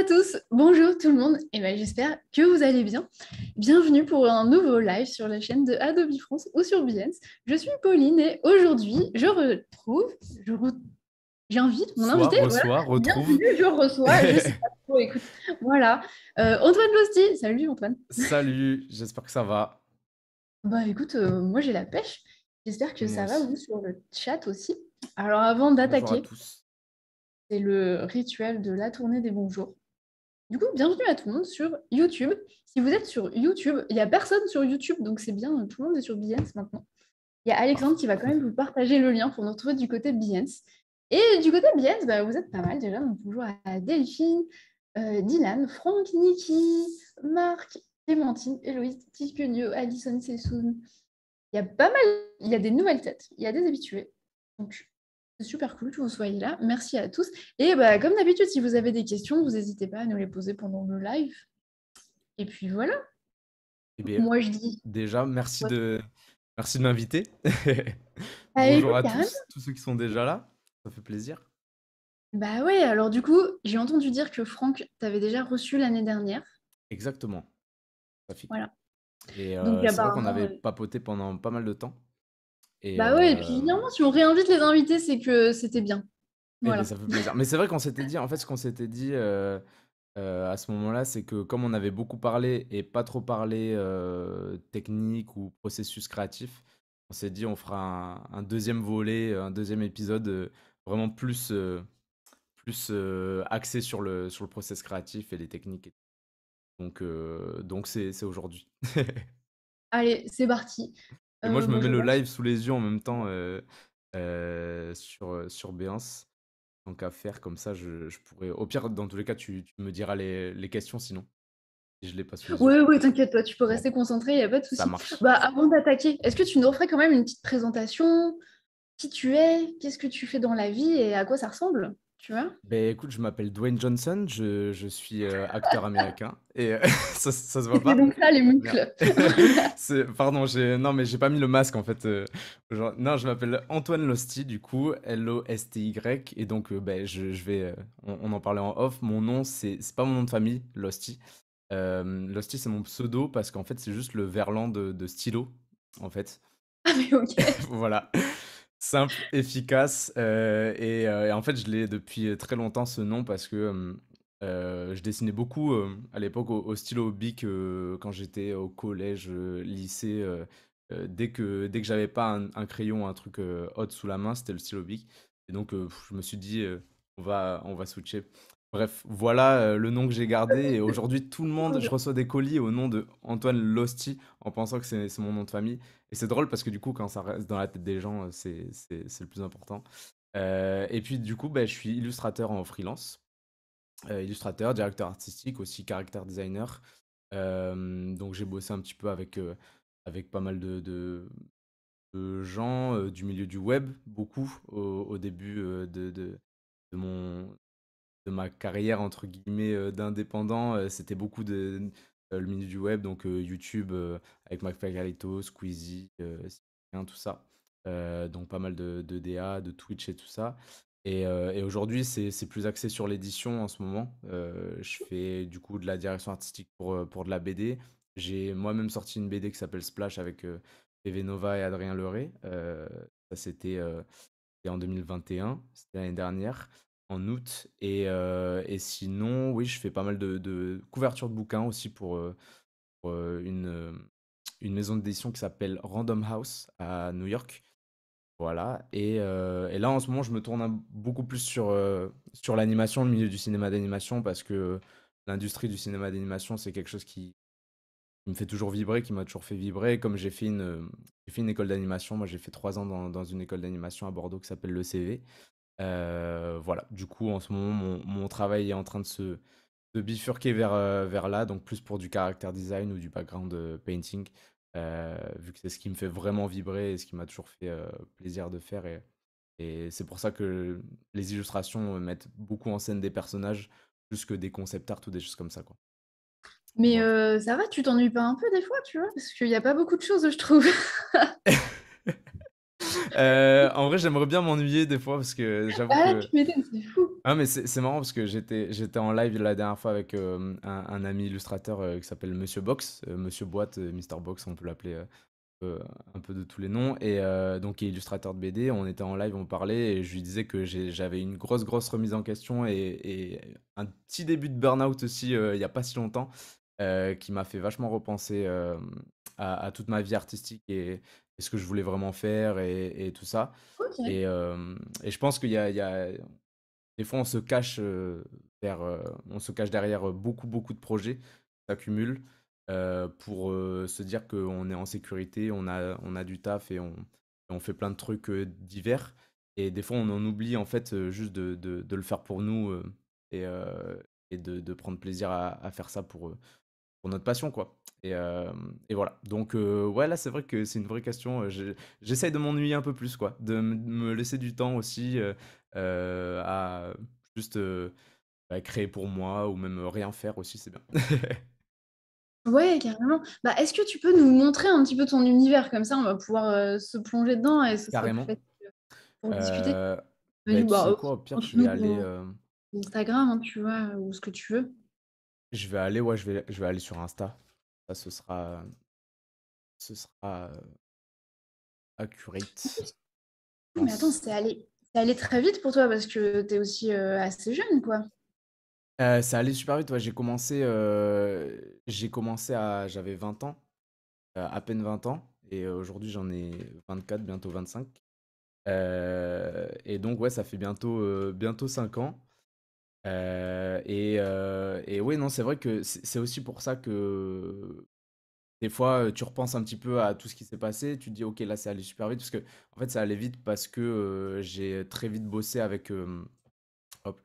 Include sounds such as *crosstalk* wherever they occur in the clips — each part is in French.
à tous, bonjour tout le monde, et eh ben, j'espère que vous allez bien. Bienvenue pour un nouveau live sur la chaîne de Adobe France ou sur Behance. Je suis Pauline et aujourd'hui je retrouve, je j'invite mon invité. voilà. Bienvenue, je reçois, je *laughs* Voilà, euh, Antoine Losti, salut Antoine. Salut, j'espère que ça va. Bah écoute, euh, moi j'ai la pêche, j'espère que ça va vous sur le chat aussi. Alors avant d'attaquer, c'est le rituel de la tournée des bonjours. Du coup, bienvenue à tout le monde sur YouTube. Si vous êtes sur YouTube, il n'y a personne sur YouTube, donc c'est bien, tout le monde est sur Behance maintenant. Il y a Alexandre qui va quand même vous partager le lien pour nous retrouver du côté Behance. Et du côté Behance, bah, vous êtes pas mal déjà, donc bonjour à Delphine, euh, Dylan, Franck, Niki, Marc, Clémentine, Héloïse, Tipionio, Alison Sessoun. Il y a pas mal, il y a des nouvelles têtes, il y a des habitués. Donc, super cool que vous soyez là. Merci à tous. Et bah, comme d'habitude, si vous avez des questions, vous n'hésitez pas à nous les poser pendant le live. Et puis voilà. Eh Moi, je dis. Déjà, merci de, merci de m'inviter. *laughs* Bah, Bonjour à tous, tous ceux qui sont déjà là. Ça fait plaisir. Bah ouais, alors du coup, j'ai entendu dire que Franck avais déjà reçu l'année dernière. Exactement. Voilà. Et euh, c'est vrai qu'on avait euh, papoté pendant pas mal de temps. Et, bah ouais, et puis finalement, euh, si on réinvite les invités, c'est que c'était bien. Ben, Mais c'est vrai qu'on s'était dit, en fait, ce qu'on s'était dit euh, euh, à ce moment-là, c'est que comme on avait beaucoup parlé et pas trop parlé technique ou processus créatif, on s'est dit on fera un, deuxième volet, un deuxième épisode vraiment plus, plus axé sur le, sur le process créatif et les techniques. Donc, donc c'est aujourd'hui. *laughs* Allez, c'est parti. Et ah moi, je me mets le live sous les yeux en même temps euh, euh, sur, euh, sur b Donc à faire comme ça, je, pourrais. Au pire, dans tous les cas, tu, me diras les, questions sinon. Je l'ai pas Oui, oui, t'inquiète toi, tu peux rester concentré, il n'y a pas de souci. Ça marche. Bah, avant d'attaquer, est-ce que tu nous ferais quand même une petite présentation Qui tu es Qu'est-ce que tu fais dans la vie et à quoi ça ressemble tu vois? Ben écoute, je m'appelle Dwayne Johnson, je, je suis euh, acteur américain et euh, *laughs* ça, ça se voit pas. C'est donc ça les muscles. *laughs* Pardon, j'ai non mais j'ai pas mis le masque en fait. Euh, non, je m'appelle Antoine Losty, du coup, L-O-S-T-Y et donc ben, je, je vais, on, en parlait en off. Mon nom c'est c'est pas mon nom de famille, Losty. Euh, Losti c'est mon pseudo parce qu'en fait c'est juste le verlan de, de stylo en fait. Ah mais ok. *laughs* Voilà. Simple, efficace. Euh, euh, et, en fait, je l'ai depuis euh, très longtemps ce nom parce que je dessinais beaucoup à l'époque au, stylo bic quand j'étais au collège, lycée. dès que, dès que j'avais pas un, crayon, un truc hot sous la main, c'était le stylo bic. Et donc, je me suis dit, on va, on va switcher. Bref, voilà euh, le nom que j'ai gardé. Et aujourd'hui, tout le monde, je reçois des colis au nom de Antoine Losti en pensant que c'est mon nom de famille. Et c'est drôle parce que du coup, quand ça reste dans la tête des gens, euh, c'est le plus important. Euh, et puis, du coup, bah, je suis illustrateur en freelance. illustrateur, directeur artistique, aussi caractère designer. donc, j'ai bossé un petit peu avec, avec pas mal de, gens du milieu du web, beaucoup au, début de mon, ma carrière entre guillemets euh, d'indépendant, euh, c'était beaucoup de euh, le milieu du web, donc YouTube avec Mac Squeezy Squeezie, tout ça. donc pas mal de, de, DA, de Twitch et tout ça. Et, aujourd'hui, c'est plus axé sur l'édition en ce moment. je fais du coup de la direction artistique pour, pour de la BD. J'ai moi-même sorti une BD qui s'appelle Splash avec PV Nova et Adrien Leray. ça, c'était en 2021, c'était l'année dernière en août. Euh, et, sinon, oui, je fais pas mal de, couverture couvertures de bouquins aussi pour, euh, euh, une, une maison d'édition qui s'appelle Random House à New York. Voilà. Et, et, là, en ce moment, je me tourne beaucoup plus sur, sur l'animation, le milieu du cinéma d'animation, parce que l'industrie du cinéma d'animation, c'est quelque chose qui, me fait toujours vibrer, qui m'a toujours fait vibrer. Comme j'ai fait une, fait une école d'animation, moi j'ai fait trois ans dans, dans une école d'animation à Bordeaux qui s'appelle le CV. Euh, voilà, du coup, en ce moment, mon, travail est en train de se bifurquer vers, euh, vers là, donc plus pour du character design ou du background euh, painting, vu que c'est ce qui me fait vraiment vibrer et ce qui m'a toujours fait plaisir de faire. Et, c'est pour ça que les illustrations mettent beaucoup en scène des personnages, plus que des concept art ou des choses comme ça. Quoi. Mais ça va, tu t'ennuies pas un peu des fois, tu vois Parce qu'il n'y a pas beaucoup de choses, je trouve. *laughs* Euh, en vrai, j'aimerais bien m'ennuyer des fois parce que j'avoue Ah, que. tu c'est fou. Ah, mais c'est marrant parce que j'étais j'étais en live la dernière fois avec euh, un, ami illustrateur euh, qui s'appelle Monsieur Box, Monsieur Boîte, mr Mister Box, on peut l'appeler un peu de tous les noms. Et donc, il est illustrateur de BD. On était en live, on parlait, et je lui disais que j'avais une grosse, grosse remise en question et, un petit début de burn-out aussi, il n'y a pas si longtemps, qui m'a fait vachement repenser à, à toute ma vie artistique et, ce que je voulais vraiment faire et, tout ça. Euh, et, je pense qu'il y, a, Des fois, on se cache, euh, euh, on se cache derrière beaucoup, beaucoup de projets qui s'accumulent pour se dire qu'on est en sécurité, on a, on a du taf et on, on fait plein de trucs divers. Et des fois, on en oublie en fait juste de, de, le faire pour nous et, et de, prendre plaisir à, à faire ça pour, pour notre passion, quoi. Et, et, voilà. Donc, euh, ouais, là, c'est vrai que c'est une vraie question. J'essaye de m'ennuyer un peu plus, quoi. De me laisser du temps aussi à juste bah, créer pour moi ou même rien faire aussi, c'est bien. *laughs* ouais, carrément. Bah, Est-ce que tu peux nous montrer un petit peu ton univers Comme ça, on va pouvoir se plonger dedans et carrément. Euh, pour discuter. Euh, bah, bah, euh, quoi, au pire, je vais aller. Instagram, hein, tu vois, ou ce que tu veux. Je vais aller, ouais, je vais, je vais aller sur Insta ça, bah, ce sera, ce sera accurate. Mais attends, c'est allé, très vite pour toi parce que tu es aussi assez jeune, quoi. Euh, ça allait super vite, J'ai commencé, commencé à, j'avais 20 ans, à peine 20 ans, et aujourd'hui j'en ai 24, bientôt 25. et donc ouais, ça fait bientôt, bientôt 5 ans. Euh, et euh, et oui, non, c'est vrai que c'est aussi pour ça que, des fois, tu repenses un petit peu à tout ce qui s'est passé. Tu te dis: «OK, là, c'est allé super vite» parce que en fait, ça allait vite parce que, j'ai très vite bossé avec, hop,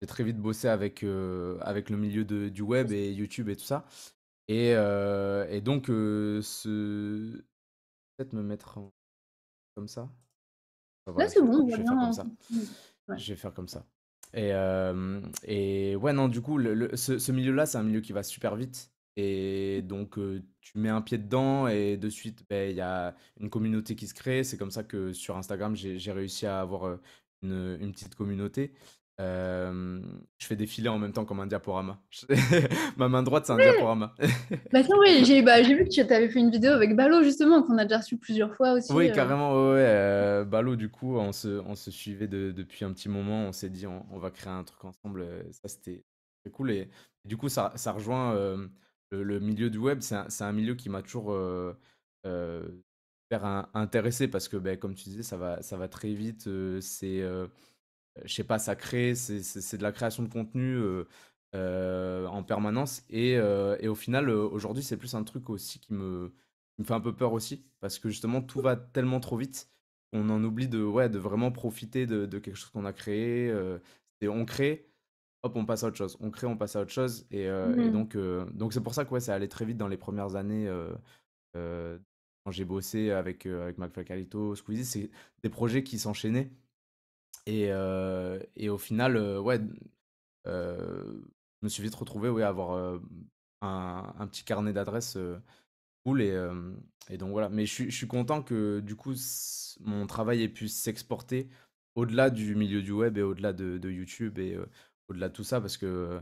j'ai très vite bossé avec, avec le milieu de du web et YouTube et tout ça et donc ce peut-être me mettre comme ça? c'est bon, je vais faire comme ça. Je vais faire comme ça. Euh, et, ouais, non, du coup, ce, milieu-là, c'est un milieu qui va super vite. Et donc, euh, tu mets un pied dedans et de suite, ben, il y a une communauté qui se crée. C'est comme ça que sur Instagram, j'ai réussi à avoir euh, une, petite communauté je fais défiler en même temps comme un diaporama. *laughs* Ma main droite, c'est un diaporama. *laughs* Bah, oui, bah, j'ai vu que tu avais fait une vidéo avec Balo, justement, qu'on a déjà reçu plusieurs fois aussi. Oui, euh. carrément, ouais. Euh, Balo, du coup, on se, suivait depuis un petit moment. On s'est dit, on, va créer un truc ensemble. Euh, ça, c'était cool. Et, du coup, ça, ça rejoint le, milieu du web. C'est un, milieu qui m'a toujours intéressé parce que, bah, comme tu disais, ça va, ça va très vite. c'est je sais pas, ça crée, c'est de la création de contenu en permanence. Et, au final, aujourd'hui, c'est plus un truc aussi qui me, fait un peu peur aussi, parce que justement, tout va tellement trop vite, on en oublie de, ouais, de vraiment profiter de, de quelque chose qu'on a créé. on crée, hop, on passe à autre chose. On crée, on passe à autre chose. Et, mmh donc, donc c'est pour ça que ouais, ça allait très vite dans les premières années. quand j'ai bossé avec, avec McFly Squeezie, c'est des projets qui s'enchaînaient. Et, euh, et au final, euh, ouais, euh, me suis vite retrouvé ouais, à avoir un, un, petit carnet d'adresses cool. Et, et, donc voilà. Mais je, suis content que du coup, mon travail ait pu s'exporter au-delà du milieu du web et au-delà de, YouTube et au-delà de tout ça parce que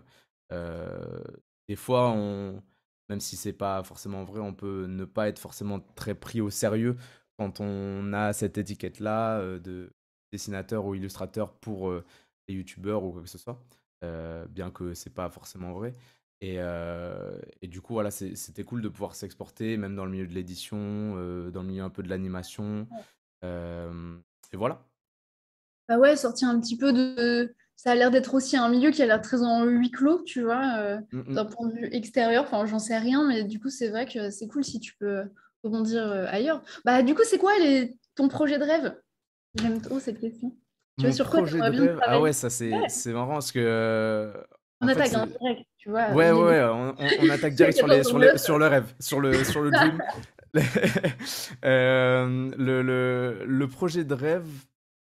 des fois, on, même si c'est pas forcément vrai, on peut ne pas être forcément très pris au sérieux quand on a cette étiquette-là de dessinateur ou illustrateur pour les euh, youtubeurs ou quoi que ce soit, euh, bien que c'est pas forcément vrai. Et, euh, du coup, voilà, c'était cool de pouvoir s'exporter, même dans le milieu de l'édition, dans le milieu un peu de l'animation. et voilà. Bah ouais, sortir un petit peu de, ça a l'air d'être aussi un milieu qui a l'air très en huis clos, tu vois, mmh, mmh. d'un point de vue extérieur. Enfin, j'en sais rien, mais du coup, c'est vrai que c'est cool si tu peux rebondir ailleurs. Bah, du coup, c'est quoi ton projet de rêve J'aime trop cette question. Tu vois, sur quoi tu bien Ah ouais, ça c'est marrant parce que. Euh, on attaque direct, tu vois. Ouais, ouais, on, attaque direct sur, les, sur, le rêve, sur le, sur le dream. *laughs* *laughs* Euh, le, le, le, projet de rêve,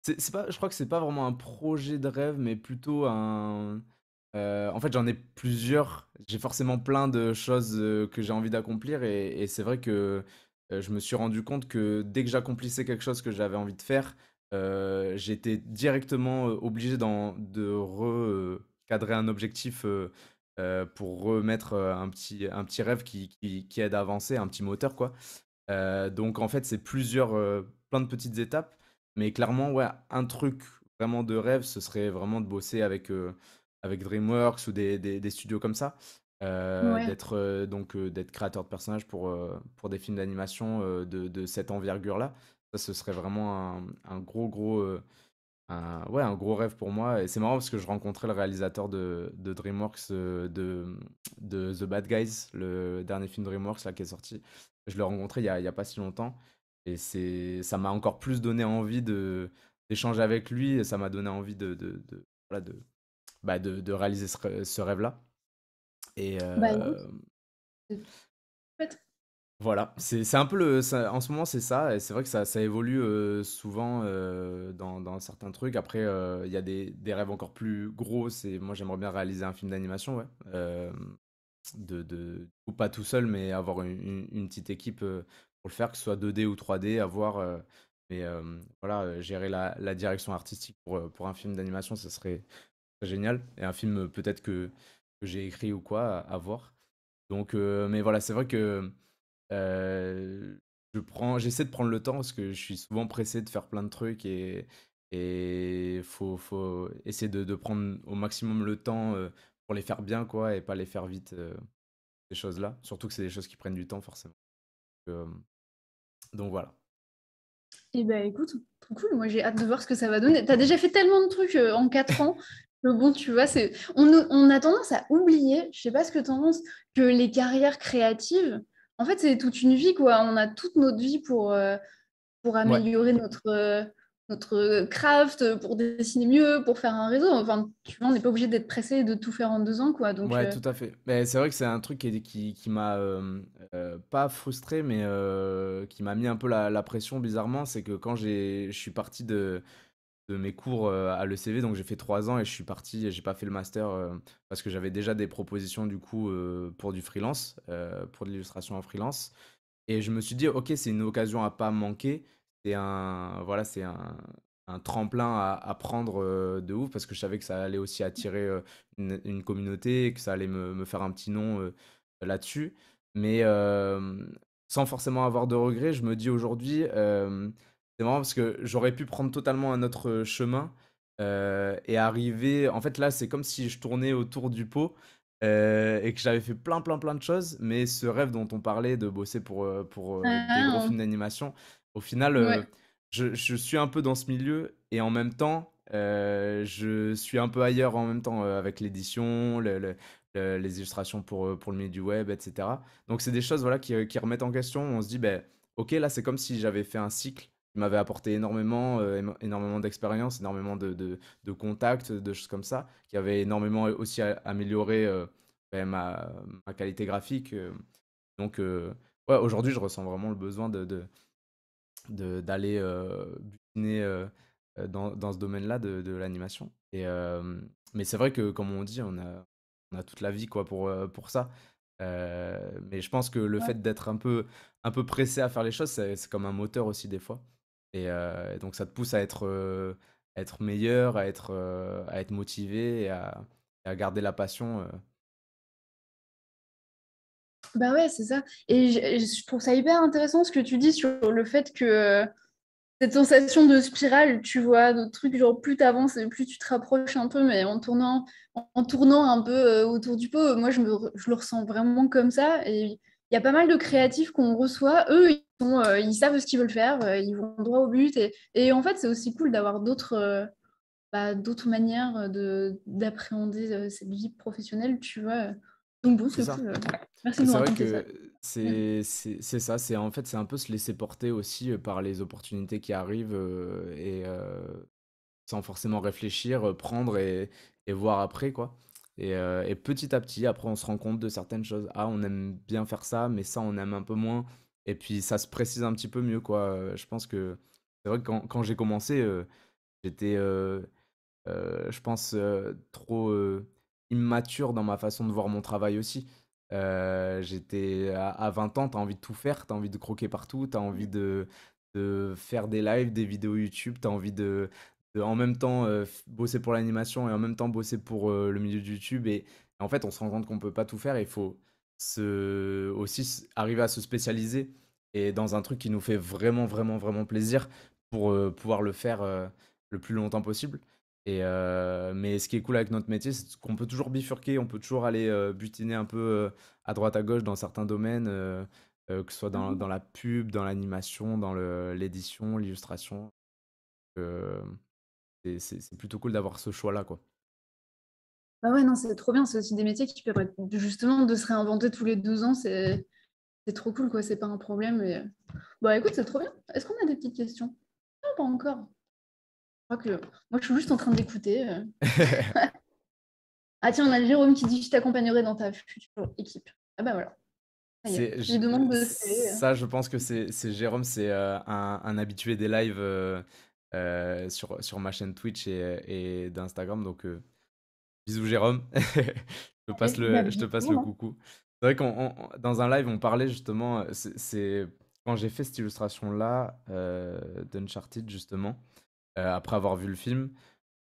c'est pas, je crois que c'est pas vraiment un projet de rêve, mais plutôt un. Euh, en fait, j'en ai plusieurs. J'ai forcément plein de choses que j'ai envie d'accomplir et c'est vrai que je me suis rendu compte que dès que j'accomplissais quelque chose que j'avais envie de faire, j'étais directement obligé de recadrer un objectif pour remettre un petit, un petit rêve qui, aide à avancer, un petit moteur, quoi. donc, en fait, c'est plusieurs, plein de petites étapes. Mais clairement, ouais, un truc vraiment de rêve, ce serait vraiment de bosser avec, avec DreamWorks ou des studios comme ça. Euh, d'être euh, donc euh, d'être créateur de personnages pour, pour des films d'animation de, de cette envergure-là. Ça, ce serait vraiment un, un gros, gros, ouais, un gros rêve pour moi. Et c'est marrant parce que je rencontrais le réalisateur de, de DreamWorks, de, de The Bad Guys, le dernier film DreamWorks là, qui est sorti. Je l'ai rencontré il y a, pas si longtemps. Et c'est, ça m'a encore plus donné envie de, d'échanger avec lui. Et ça m'a donné envie de, de, de, voilà, de, bah, de, réaliser ce rêve-là. Et bah, euh, Voilà, c'est un peu en ce moment, c'est ça. Et c'est vrai que ça, évolue souvent dans, certains trucs. Après, il y a des, rêves encore plus gros. C'est, moi, j'aimerais bien réaliser un film d'animation, ouais. de, ou pas tout seul, mais avoir une, petite équipe pour le faire, que ce soit 2D ou 3D, avoir. mais voilà, gérer la, direction artistique pour, pour un film d'animation, ce serait génial. Et un film, peut-être que que j'ai écrit ou quoi, à, voir. Donc, euh, mais voilà, c'est vrai que euh, je prends, j'essaie de prendre le temps parce que je suis souvent pressé de faire plein de trucs et et faut faut essayer de, de prendre au maximum le temps euh, pour les faire bien quoi et pas les faire vite ces choses là. Surtout que c'est des choses qui prennent du temps forcément. donc voilà. Et eh ben écoute, trop cool. Moi j'ai hâte de voir ce que ça va donner. T'as déjà fait tellement de trucs en 4 *laughs* ans bon, tu vois, c'est on, a tendance à oublier, je sais pas ce que tu en penses, que les carrières créatives, en fait, c'est toute une vie, quoi. On a toute notre vie pour, euh, pour améliorer notre, euh, notre euh, craft, pour dessiner mieux, pour faire un réseau. Enfin, tu vois, on n'est pas obligé d'être pressé et de tout faire en deux ans, quoi. Donc, ouais, tout à fait. Mais c'est vrai que c'est un truc qui, qui, m'a pas frustré, mais qui m'a mis un peu la, la pression bizarrement. C'est que quand je suis parti de de mes cours euh, à l'ECV. Donc j'ai fait trois ans et je suis parti. J'ai pas fait le master euh, parce que j'avais déjà des propositions du coup euh, pour du freelance, pour de l'illustration en freelance. Et je me suis dit ok c'est une occasion à pas manquer. C'est un voilà c'est un, tremplin à, prendre de ouf parce que je savais que ça allait aussi attirer une, une, communauté, que ça allait me, me faire un petit nom là-dessus. Mais sans forcément avoir de regrets, je me dis aujourd'hui c'est marrant parce que j'aurais pu prendre totalement un autre chemin et arriver. En fait, là, c'est comme si je tournais autour du pot et que j'avais fait plein, plein, plein de choses. Mais ce rêve dont on parlait de bosser pour, pour des gros ah. films d'animation, au final, je, je, suis un peu dans ce milieu et en même temps, je suis un peu ailleurs en même temps avec l'édition, les illustrations pour, pour le milieu du web, etc. Donc c'est des choses voilà, qui, qui, remettent en question. On se dit, ben, ok, là c'est comme si j'avais fait un cycle m'avait apporté énormément, euh, énormément d'expérience, énormément de, de, contacts, de choses comme ça, qui avait énormément aussi amélioré euh, ben, ma, ma, qualité graphique. Euh. Donc, ouais, aujourd'hui, je ressens vraiment le besoin de, d'aller butiner dans, dans, ce domaine-là de, de l'animation. Et, mais c'est vrai que, comme on dit, on a, on a toute la vie quoi, pour, pour ça. mais je pense que le fait d'être un peu, un peu pressé à faire les choses, c'est, comme un moteur aussi des fois. Euh, et, donc, ça te pousse à être, euh, être meilleur, à être, euh, à être motivé et à, garder la passion. Bah ouais, c'est ça. Et je, trouve ça hyper intéressant ce que tu dis sur le fait que cette sensation de spirale, tu vois, de trucs genre plus tu avances et plus tu te rapproches un peu, mais en tournant, tournant un peu autour du pot, moi je, je le ressens vraiment comme ça. Et il y a pas mal de créatifs qu'on reçoit. Eux, ils, euh, savent ce qu'ils veulent faire, euh, ils vont droit au but. Et, en fait, c'est aussi cool d'avoir d'autres euh, bah, d'autres manières d'appréhender cette vie professionnelle, tu vois. Donc bon, c'est Merci ça. C'est ça, c'est en fait c'est un peu se laisser porter aussi par les opportunités qui arrivent et sans forcément réfléchir, prendre et, et voir après quoi. Euh, et, petit à petit, après, on se rend compte de certaines choses. Ah, on aime bien faire ça, mais ça, on aime un peu moins. Et puis, ça se précise un petit peu mieux, quoi. Euh, je pense que c'est vrai que quand, quand j'ai commencé, euh, j'étais, je pense, trop immature dans ma façon de voir mon travail aussi. j'étais à, 20 ans, t'as envie de tout faire, t'as envie de croquer partout, t'as envie de, de faire des lives, des vidéos YouTube, t'as envie de, en même temps euh, bosser pour l'animation et en même temps bosser pour euh, le milieu du YouTube. Et, en fait, on se rend compte qu'on peut pas tout faire. Il faut se, aussi arriver à se spécialiser et dans un truc qui nous fait vraiment, vraiment, vraiment plaisir pour euh, pouvoir le faire le plus longtemps possible. Et mais ce qui est cool avec notre métier, c'est qu'on peut toujours bifurquer, on peut toujours aller butiner un peu à droite à gauche dans certains domaines, que ce soit dans, mmh dans la pub, dans l'animation, dans l'édition, l'illustration c'est plutôt cool d'avoir ce choix-là, quoi. Bah ouais, non, c'est trop bien. C'est aussi des métiers qui permettent justement de se réinventer tous les deux ans. C'est trop cool, quoi. C'est pas un problème. Bon, bah écoute, c'est trop bien. Est-ce qu'on a des petites questions Non, pas encore. Je crois que moi, je suis juste en train d'écouter. Euh. *laughs* *laughs* ah tiens, on a Jérôme qui dit je t'accompagnerai dans ta future équipe. Ah bah voilà. Je, demande de... Euh. Ça, je pense que c'est Jérôme, c'est euh, un, habitué des lives. Euh, sur, sur ma chaîne Twitch et, d'Instagram. Donc, euh, bisous Jérôme. *laughs* je, te passe le, je te passe le coucou. C'est vrai qu'on dans un live, on parlait justement, euh, c'est quand j'ai fait cette illustration-là d'Uncharted, justement, après avoir vu le film.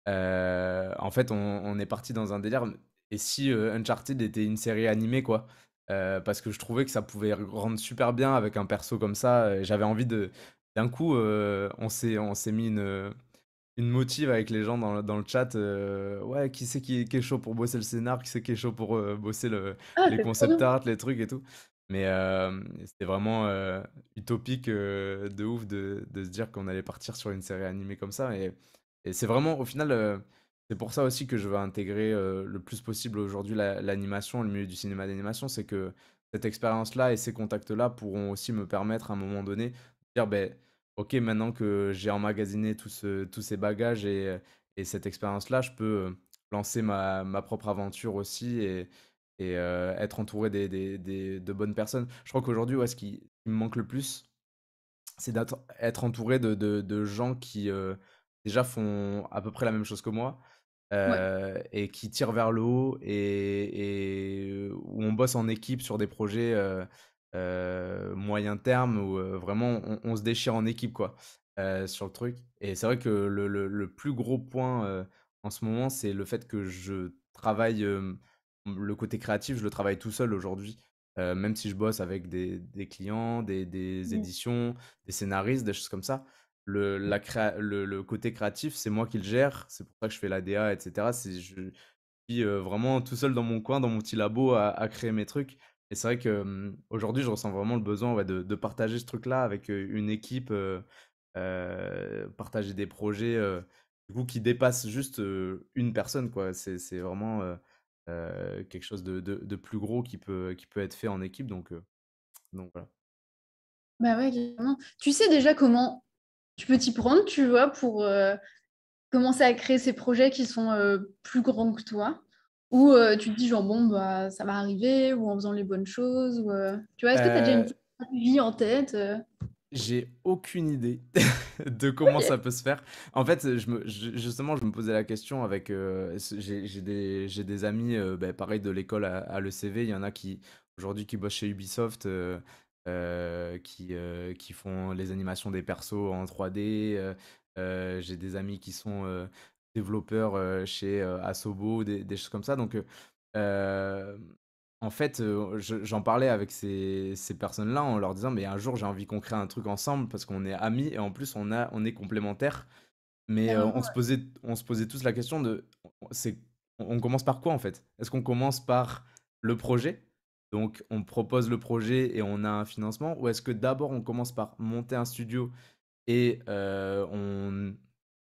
en fait, on, est parti dans un délire. Et si Uncharted était une série animée, quoi parce que je trouvais que ça pouvait rendre super bien avec un perso comme ça. J'avais envie de, d'un coup, euh, on s'est on s'est mis une motive avec les gens dans, le, chat. Euh, ouais, qui c'est qui, est chaud pour bosser le scénar, qui c'est qui est chaud pour euh, bosser ah, les concept art, les trucs et tout. Mais c'était vraiment utopique de ouf de, se dire qu'on allait partir sur une série animée comme ça. Et, c'est vraiment, au final, c'est pour ça aussi que je veux intégrer le plus possible aujourd'hui l'animation, le milieu du cinéma d'animation. C'est que cette expérience-là et ces contacts-là pourront aussi me permettre à un moment donné de dire, ben, OK, maintenant que j'ai emmagasiné tout ce tous ces bagages et cette expérience-là, je peux, lancer ma propre aventure aussi et et être entouré des de bonnes personnes. Je crois qu'aujourd'hui, ce qui me manque le plus, c'est d'être entouré de gens qui, déjà font à peu près la même chose que moi, et qui tirent vers le haut et où on bosse en équipe sur des projets, euh, moyen terme où euh, vraiment on, se déchire en équipe quoi euh, sur le truc. Et c'est vrai que le, plus gros point en ce moment, c'est le fait que je travaille le côté créatif, je le travaille tout seul aujourd'hui. même si je bosse avec des, clients, des, mmh éditions, des scénaristes, des choses comme ça, mmh. le, le côté créatif, c'est moi qui le gère. C'est pour ça que je fais la DA, etc. Je suis vraiment tout seul dans mon coin, dans mon petit labo à créer mes trucs. Et c'est vrai qu'aujourd'hui, je ressens vraiment le besoin de, partager ce truc-là avec une équipe, partager des projets du qui dépassent juste une personne. quoi. C'est vraiment quelque chose de, plus gros qui peut, qui peut être fait en équipe. Donc, Bah ouais, Tu sais déjà comment tu peux t'y prendre, tu vois, pour commencer à créer ces projets qui sont plus grands que toi ou euh, tu te dis, genre, bon, bah, ça va arriver, ou en faisant les bonnes choses. Ou, euh, Tu vois, est-ce que tu as déjà une euh, vie en tête J'ai aucune idée *laughs* de comment ça peut se faire. En fait, je me, justement, je me posais la question avec. J'ai des, amis, bah, pareil, de l'école à, le l'ECV. Il y en a qui, aujourd'hui, qui bossent chez Ubisoft. qui, qui font les animations des persos en 3D. j'ai des amis qui sont développeur chez Asobo, des, des, choses comme ça. Donc, en fait, j'en parlais avec ces, personnes-là en leur disant, mais un jour, j'ai envie qu'on crée un truc ensemble parce qu'on est amis et en plus, on, a, on est complémentaires. Mais ah on, se posait, on se posait tous la question de on commence par quoi en fait Est-ce qu'on commence par le projet Donc on propose le projet et on a un financement Ou est-ce que d'abord on commence par monter un studio et on,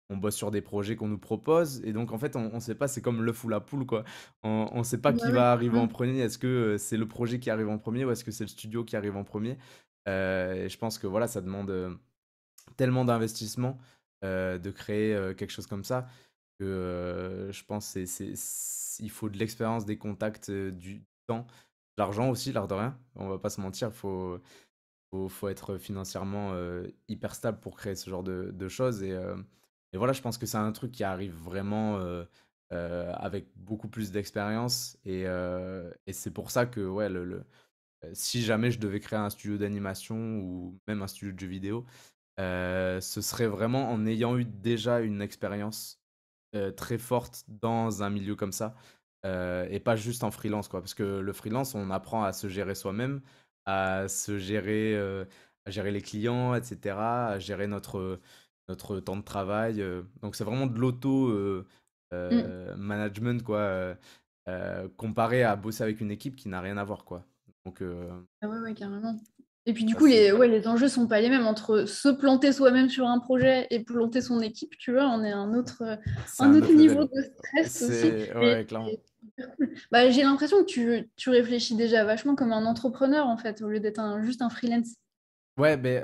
on bosse sur des projets qu'on nous propose et donc en fait on, ne sait pas c'est comme le fou la poule quoi on, on sait pas bah qui va arriver en premier est-ce que euh, c'est le projet qui arrive en premier ou est-ce que c'est le studio qui arrive en premier euh, et je pense que voilà ça demande euh, tellement d'investissement de créer quelque chose comme ça que je pense c'est, il faut de l'expérience des contacts du temps de l'argent aussi l'art de rien on va pas se mentir faut faut, être financièrement hyper stable pour créer ce genre de, de choses et et voilà, je pense que c'est un truc qui arrive vraiment euh, euh, avec beaucoup plus d'expérience. Euh, et, c'est pour ça que, ouais, le, si jamais je devais créer un studio d'animation ou même un studio de jeux vidéo, ce serait vraiment en ayant eu déjà une expérience très forte dans un milieu comme ça et pas juste en freelance quoi parce que le freelance on apprend à se gérer soi-même à se gérer à gérer les clients etc à gérer notre notre temps de travail. donc c'est vraiment de l'auto-management, mmh. quoi, comparé à bosser avec une équipe qui n'a rien à voir, quoi. Donc, ah ouais, ouais, carrément. Et puis du coup, les, ouais, les enjeux sont pas les mêmes entre se planter soi-même sur un projet et planter son équipe, tu vois, on est à un autre, niveau de stress aussi. Bah, j'ai l'impression que tu, tu, réfléchis déjà vachement comme un entrepreneur, en fait, au lieu d'être juste un freelance. Ouais, mais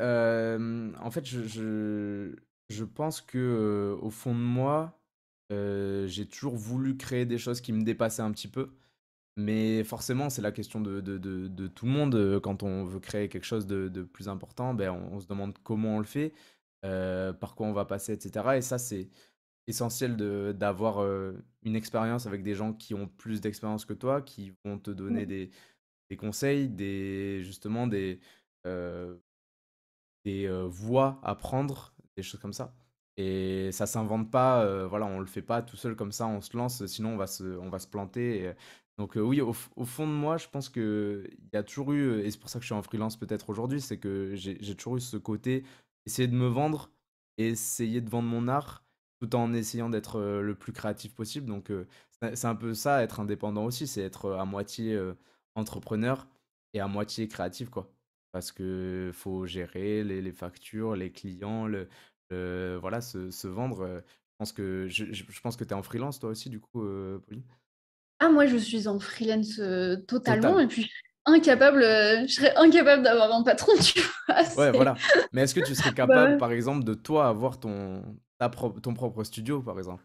en fait, je, je pense que au fond de moi, j'ai toujours voulu créer des choses qui me dépassaient un petit peu. Mais forcément, c'est la question de, tout le monde. Quand on veut créer quelque chose de, plus important, ben, on, se demande comment on le fait, par quoi on va passer, etc. Et ça, c'est essentiel d'avoir une expérience avec des gens qui ont plus d'expérience que toi, qui vont te donner des, conseils, des, justement des, des voies à prendre choses comme ça. Et ça s'invente pas, euh, voilà, on le fait pas tout seul comme ça, on se lance, sinon on va se, on va se planter. Euh, donc euh, oui, au, fond de moi, je pense qu'il y a toujours eu, et c'est pour ça que je suis en freelance peut-être aujourd'hui, c'est que j'ai toujours eu ce côté, essayer de me vendre, essayer de vendre mon art, tout en essayant d'être le plus créatif possible. Donc c'est un peu ça, être indépendant aussi, c'est être à moitié entrepreneur et à moitié créatif, quoi parce que faut gérer les, les factures, les clients, le, euh, voilà, se, vendre. Euh, je pense que je, pense que tu es en freelance toi aussi, du coup, euh, Pauline. Ah, moi, je suis en freelance totalement. Et puis, incapable, je serais incapable d'avoir un patron, *laughs* tu vois. Ouais, voilà. Mais est-ce que tu serais *laughs* bah capable, par exemple, de toi avoir ton, ta ton propre studio, par exemple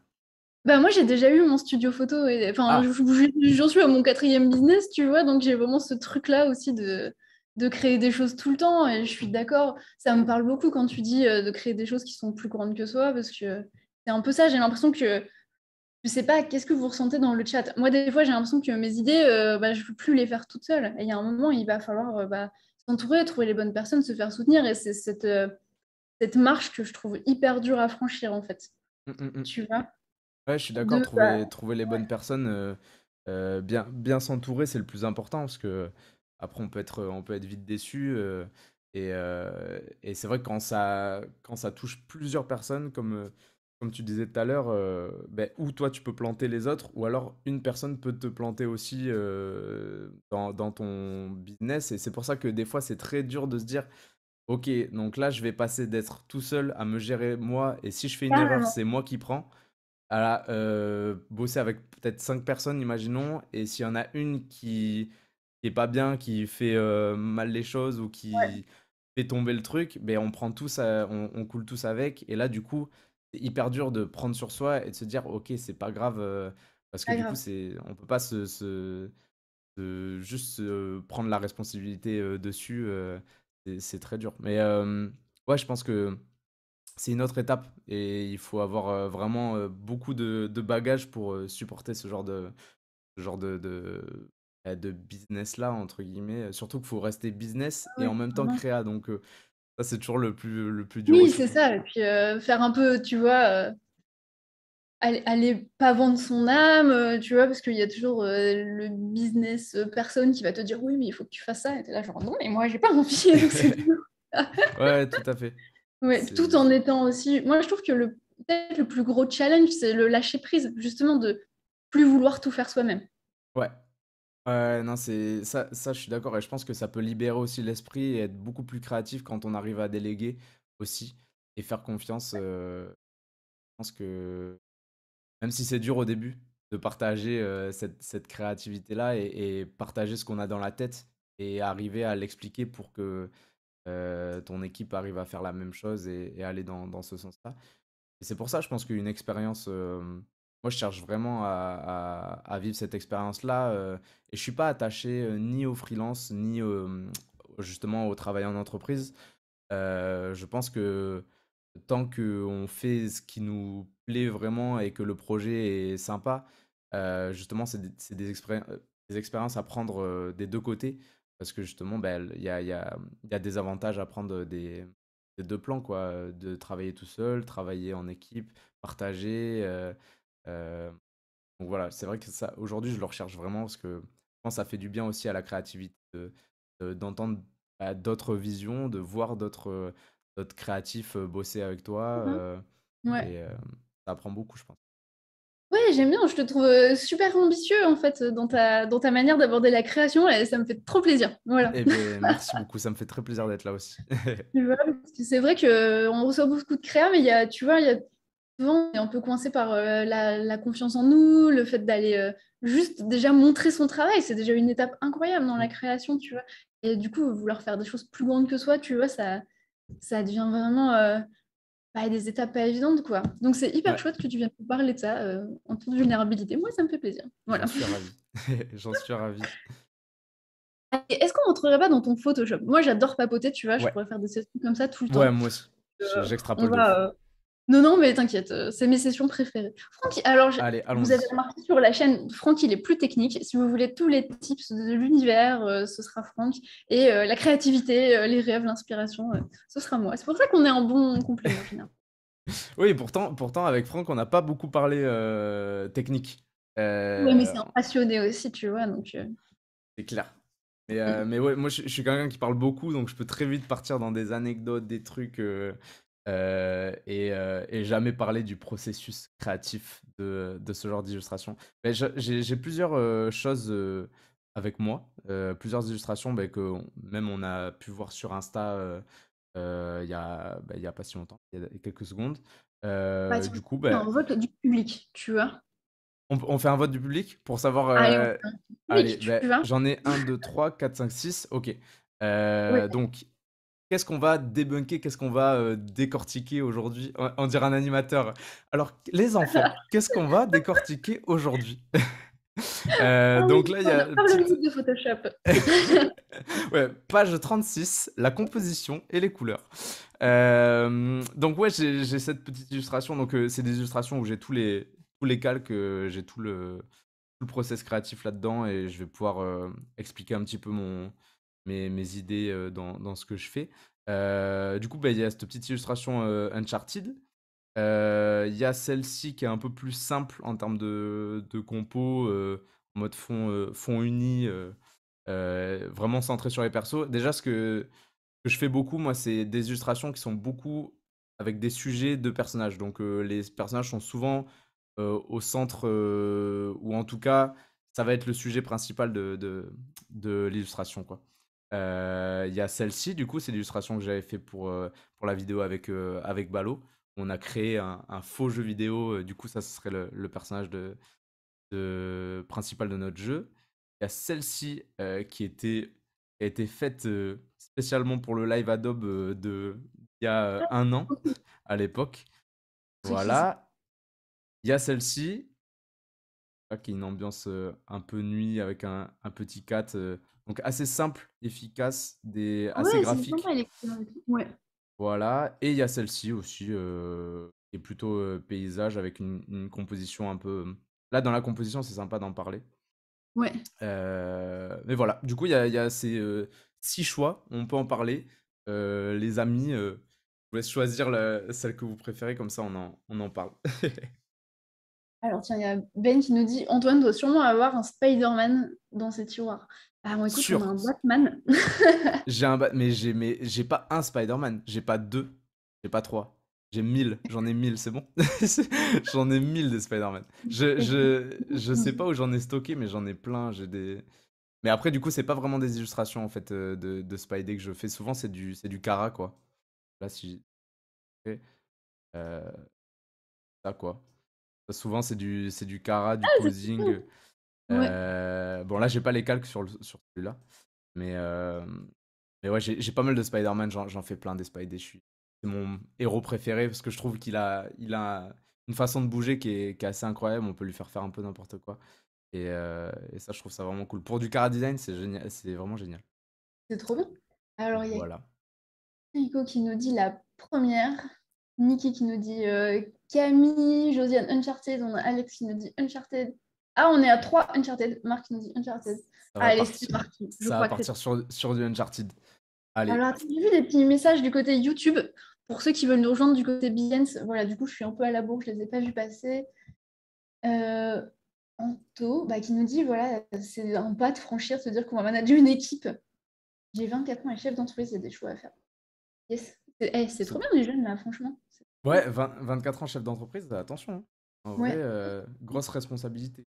bah moi j'ai déjà eu mon studio photo et enfin ah. j'en suis à mon quatrième business tu vois donc j'ai vraiment ce truc là aussi de de créer des choses tout le temps. Et je suis d'accord, ça me parle beaucoup quand tu dis euh, de créer des choses qui sont plus grandes que soi, parce que c'est un peu ça. J'ai l'impression que je sais pas, qu'est-ce que vous ressentez dans le chat Moi, des fois, j'ai l'impression que mes idées, euh, bah, je ne peux plus les faire toute seule. Et il y a un moment, il va falloir euh, bah, s'entourer, trouver les bonnes personnes, se faire soutenir. Et c'est cette, cette marche que je trouve hyper dure à franchir, en fait. Hum, hum, hum. Tu vois Ouais, je suis d'accord. Bah, trouver, les bonnes personnes, bien, bien s'entourer, c'est le plus important parce que après, on peut être, on peut être vite déçu. Euh, euh, et, c'est vrai que quand ça, quand ça touche plusieurs personnes, comme, euh, comme tu disais tout à l'heure, ben, ou toi tu peux planter les autres, ou alors une personne peut te planter aussi dans, ton business. Et c'est pour ça que des fois, c'est très dur de se dire. Ok, donc là, je vais passer d'être tout seul à me gérer moi, et si je fais une erreur, c'est moi qui prends, à bosser avec peut-être cinq personnes, imaginons, et s'il y en a une qui pas bien, qui fait euh, mal les choses ou qui fait tomber le truc, ben on prend tous, ça euh, on, coule tous avec. Et là, du coup, c'est hyper dur de prendre sur soi et de se dire, ok, c'est pas grave, euh, parce que du coup, c'est, on peut pas se, juste prendre la responsabilité dessus. C'est, très dur. Mais ouais, je pense que c'est une autre étape et il faut avoir vraiment beaucoup de, bagages pour supporter ce genre de, genre de, euh, de business là entre guillemets euh, surtout qu'il faut rester business et en même temps créer créa donc ça c'est toujours le plus le plus dur oui c'est ça et puis faire un peu tu vois aller, pas vendre son âme tu vois parce qu'il y a toujours le business personne qui va te dire oui mais il faut que tu fasses ça et t'es là genre non mais moi j'ai pas envie *laughs* *laughs* ouais tout à fait ouais, tout en étant aussi moi je trouve que le le plus gros challenge c'est le lâcher prise justement de plus vouloir tout faire soi-même ouais non, c'est ça, ça, je suis d'accord et je pense que ça peut libérer aussi l'esprit et être beaucoup plus créatif quand on arrive à déléguer aussi et faire confiance. Euh, je pense que même si c'est dur au début de partager euh, cette, cette créativité-là et, partager ce qu'on a dans la tête et arriver à l'expliquer pour que euh, ton équipe arrive à faire la même chose et, aller dans, ce sens-là. Et c'est pour ça, je pense qu'une expérience moi, je cherche vraiment à, vivre cette expérience-là. Euh, et je suis pas attaché euh, ni au freelance, ni justement au travail en entreprise. Euh, je pense que tant on fait ce qui nous plaît vraiment et que le projet est sympa, justement, c'est des, des, expériences à prendre des deux côtés. Parce que justement, ben, il y, a, y, a, y, a, des avantages à prendre des, des, deux plans, quoi. De travailler tout seul, travailler en équipe, partager euh, donc voilà, c'est vrai que ça, aujourd'hui, je le recherche vraiment parce que je pense ça fait du bien aussi à la créativité d'entendre bah, d'autres visions, de voir d'autres, euh, créatifs euh, bosser avec toi. Mmh ouais. ça apprend beaucoup, je pense. Ouais, j'aime bien, je te trouve super ambitieux en fait dans ta, manière d'aborder la création et ça me fait trop plaisir. Voilà. Eh ben, *laughs* merci beaucoup, ça me fait très plaisir d'être là aussi. c'est vrai qu'on reçoit beaucoup de créa, mais il y a, tu vois, il y a souvent, on est un peu coincé par euh, la, confiance en nous, le fait d'aller euh, juste déjà montrer son travail. C'est déjà une étape incroyable dans la création, tu vois. Et du coup, vouloir faire des choses plus grandes que soi, tu vois, ça, ça devient vraiment euh, bah, des étapes pas évidentes, quoi. Donc, c'est hyper chouette que tu viennes nous parler de ça en toute vulnérabilité. Moi, ça me fait plaisir. Voilà. J'en suis ravie. *laughs* J'en suis Est-ce qu'on rentrerait pas dans ton Photoshop Moi, j'adore papoter, tu vois. Je pourrais faire des sessions comme ça tout le temps. Ouais, moi J'extrapole. Non, non, mais t'inquiète, euh, c'est mes sessions préférées. Franck, alors, vous avez remarqué sur la chaîne, Franck, il est plus technique. Si vous voulez tous les tips de l'univers, euh, ce sera Franck. Et euh, la créativité, les rêves, l'inspiration, ce sera moi. C'est pour ça qu'on est en bon complément, final. *laughs* oui, pourtant, pourtant, avec Franck, on n'a pas beaucoup parlé technique. Oui, mais c'est un passionné aussi, tu vois. Donc, C'est clair. Mais, ouais, moi, je suis quelqu'un qui parle beaucoup, donc je peux très vite partir dans des anecdotes, des trucs. Euh, et, euh, et, jamais parler du processus créatif de, de ce genre d'illustration. Mais j'ai, plusieurs euh, choses avec moi, plusieurs illustrations bah, que même on a pu voir sur Insta il n'y a, bah, il y a pas si longtemps, il y a quelques secondes. Bah, du coup, on vote du public, tu vois. On, fait un vote du public pour savoir. Allez, j'en ai un, 2, trois, 4, 5, 6. Ok. Donc, Qu'est-ce qu'on va débunker, qu'est-ce qu'on va euh, décortiquer aujourd'hui On dire dirait un animateur. Alors, les enfants, *laughs* qu'est-ce qu'on va décortiquer aujourd'hui *laughs* euh, ah donc là, il y a. de Photoshop. *laughs* page 36, la composition et les couleurs. Euh, donc ouais, j'ai cette petite illustration. Donc c'est des illustrations où j'ai tous les, tous les calques, j'ai tout le, process créatif là-dedans et je vais pouvoir expliquer un petit peu mon, mes, idées dans, dans, ce que je fais. du coup, bah, il y a cette petite illustration Uncharted. Il y a celle-ci qui est un peu plus simple en termes de, de compo, en mode fond, fond uni, vraiment centré sur les persos. Déjà, ce que, que je fais beaucoup, moi, c'est des illustrations qui sont beaucoup avec des sujets de personnages. Donc les personnages sont souvent au centre, ou en tout cas, ça va être le sujet principal de, de, de l'illustration. quoi. Il y a celle-ci, du coup, c'est l'illustration que j'avais fait pour, pour la vidéo avec, avec Balo. On a créé un, un faux jeu vidéo, du coup, ça, serait le, le personnage de, de, principal de notre jeu. Il y a celle-ci qui était a été faite spécialement pour le live Adobe de il y a ah. un an à l'époque. Voilà. Il y a celle-ci ah, qui est une ambiance un peu nuit avec un, un petit cat donc assez simple, efficace, des... Ah assez graphique. est... ouais. Voilà, et il y a celle-ci aussi, euh, qui est plutôt euh, paysage avec une, composition un peu... Là, dans la composition, c'est sympa d'en parler. Ouais. Euh, mais voilà, du coup, il y a, y ces six choix, on peut en parler. les amis, vous laisse choisir celle que vous préférez, comme ça on en, on en parle. *laughs* Alors tiens, il y a Ben qui nous dit Antoine doit sûrement avoir un Spider-Man dans ses tiroirs. Ah, moi écoute, *laughs* j'ai un Batman. j'ai un Batman, mais j'ai mais j'ai pas un Spider-Man, j'ai pas deux, j'ai pas trois. J'ai mille, j'en ai mille, c'est bon *laughs* J'en ai mille de Spider-Man. Je, je, je, sais pas où j'en ai stocké, mais j'en ai plein. J'ai des... Mais après, du coup, c'est pas vraiment des illustrations en fait euh, de, de Spidey que je fais souvent, c'est du, c'est du Kara quoi. Là, si. Euh... Ça quoi. Souvent, c'est du, c'est du Kara du ah, posing. Euh, bon, là, j'ai pas les calques sur, sur celui-là. Mais, ouais, j'ai pas mal de Spider-Man. J'en fais plein des Spider. man C'est mon héros préféré parce que je trouve qu'il a, il a une façon de bouger qui est, assez incroyable. On peut lui faire faire un peu n'importe quoi. Et, ça, je trouve ça vraiment cool. Pour du cara design c'est génial, c'est vraiment génial. C'est trop bien. Alors, il y a Voilà. qui nous dit la première. Nikki qui nous dit Camille, Josiane Uncharted. On a Alex qui nous dit Uncharted. Ah, on est à 3 Uncharted. Marc nous dit Uncharted. Allez, c'est parti. ça va partir sur, du Uncharted. Allez. Alors, j'ai vu des petits messages du côté YouTube pour ceux qui veulent nous rejoindre du côté business. Voilà, du coup, je suis un peu à la bourre, je ne les ai pas vus passer. Euh, Anto, bah, qui nous dit voilà, c'est un pas de franchir, se dire qu'on va manager une équipe. J'ai 24 ans et chef d'entreprise, il y a des choix à faire. Yes. C'est eh, trop bien les jeunes là, franchement. Ouais, 24 ans chef d'entreprise, attention. Hein. Euh, grosse responsabilité.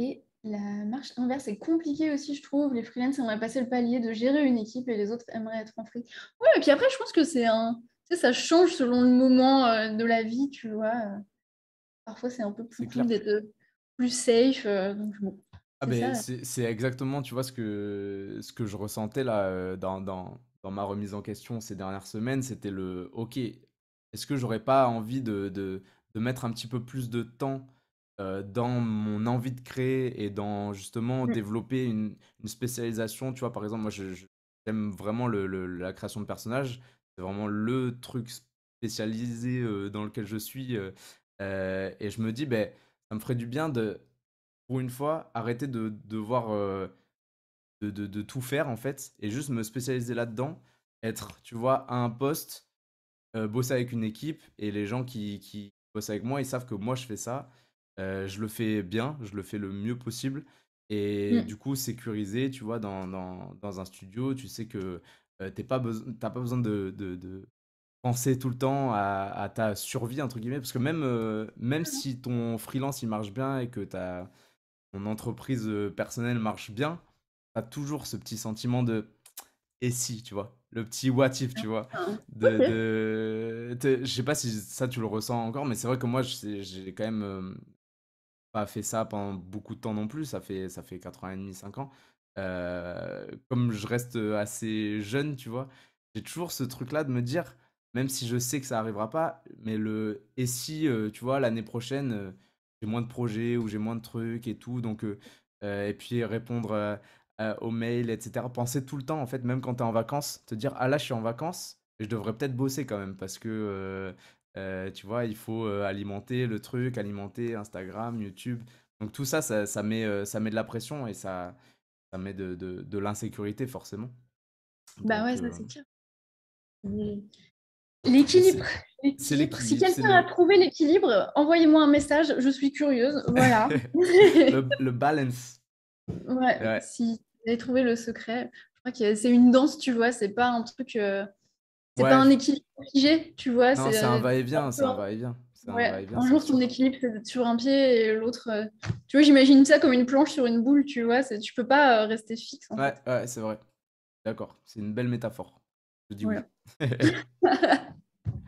Et la marche inverse est compliquée aussi, je trouve. Les freelances aimeraient passer le palier de gérer une équipe et les autres aimeraient être en free. Oui, et puis après, je pense que c'est un. ça change selon le moment euh, de la vie, tu vois. Parfois, c'est un peu plus cool d'être euh, plus safe. Euh, donc, ah ben, c'est exactement, tu vois, ce que, ce que je ressentais là dans, dans, dans ma remise en question ces dernières semaines. C'était le OK, est-ce que j'aurais pas envie de, de, de, mettre un petit peu plus de temps euh, dans mon envie de créer et dans justement mmh. développer une, spécialisation. Tu vois, par exemple, moi, j'aime vraiment le- la création de personnages. C'est vraiment le truc spécialisé euh, dans lequel je suis. Euh, et je me dis, ben, ça me ferait du bien de, pour une fois, arrêter de, devoir voir. de, de- tout faire en fait et juste me spécialiser là-dedans, être, tu vois, à un poste, bosser avec une équipe et les gens qui, qui bossent avec moi, ils savent que moi je fais ça je le fais bien, je le fais le mieux possible. Et mmh. du coup, sécurisé, tu vois, dans, dans, dans un studio, tu sais que t'es pas besoin, t'as pas besoin de, de, penser tout le temps à, ta survie, entre guillemets, parce que même, même mmh si ton freelance il marche bien et que ta, ton entreprise personnelle marche bien, t'as toujours ce petit sentiment de et si, tu vois, le petit what if, tu vois. Hein. Je sais pas si ça tu le ressens encore, mais c'est vrai que moi j'ai quand même pas fait ça pendant beaucoup de temps non plus, ça fait, ça fait 4 ans et demi, cinq ans. comme je reste assez jeune, tu vois, j'ai toujours ce truc-là de me dire, même si je sais que ça arrivera pas, mais le et si, tu vois, l'année prochaine, j'ai moins de projets ou j'ai moins de trucs et tout, donc, et puis répondre aux mails, etc. Penser tout le temps, en fait, même quand tu es en vacances, te dire, ah là, je suis en vacances, et je devrais peut-être bosser quand même, parce que euh, tu vois, il faut euh, alimenter le truc, alimenter Instagram, YouTube. Donc tout ça, ça, met, euh, ça met de la pression et ça, ça met de, de, l'insécurité forcément. Bah ouais, ça c'est clair. Mmh. L'équilibre. Si quelqu'un a trouvé l'équilibre, envoyez-moi un message, je suis curieuse. Voilà. *laughs* le, balance. Ouais, si vous avez trouvé le secret, je crois que c'est une danse, tu vois, c'est pas un truc. C'est pas un équilibre figé, tu vois. Non, c'est un euh, va-et-vient, c'est un va-et-vient. Un jour, ton équilibre, c'est sur un pied et l'autre. Euh, tu vois, j'imagine ça comme une planche sur une boule, tu vois. Tu peux pas euh, rester fixe. ouais, ouais c'est vrai. D'accord. C'est une belle métaphore. Je dis oui. *laughs*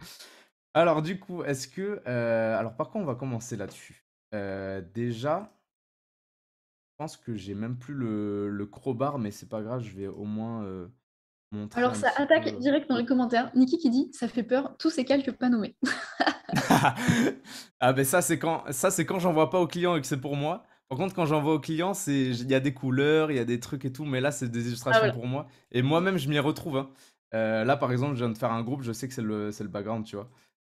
alors, du coup, est-ce que. Alors, par contre, on va commencer là-dessus. déjà, je pense que j'ai même plus le, le crowbar, mais c'est pas grave, je vais au moins alors, ça attaque euh, direct dans les commentaires. Niki qui dit Ça fait peur, tous ces calques pas nommés. *laughs* ah, ben ça, c'est quand, ça, c'est quand j'envoie pas au client et que c'est pour moi. Par contre, quand j'envoie au client, il y a des couleurs, il y a des trucs et tout, mais là, c'est des ah illustrations pour moi. Et moi-même, je m'y retrouve. Hein. Euh, là, par exemple, je viens de faire un groupe, je sais que c'est le, le background, tu vois.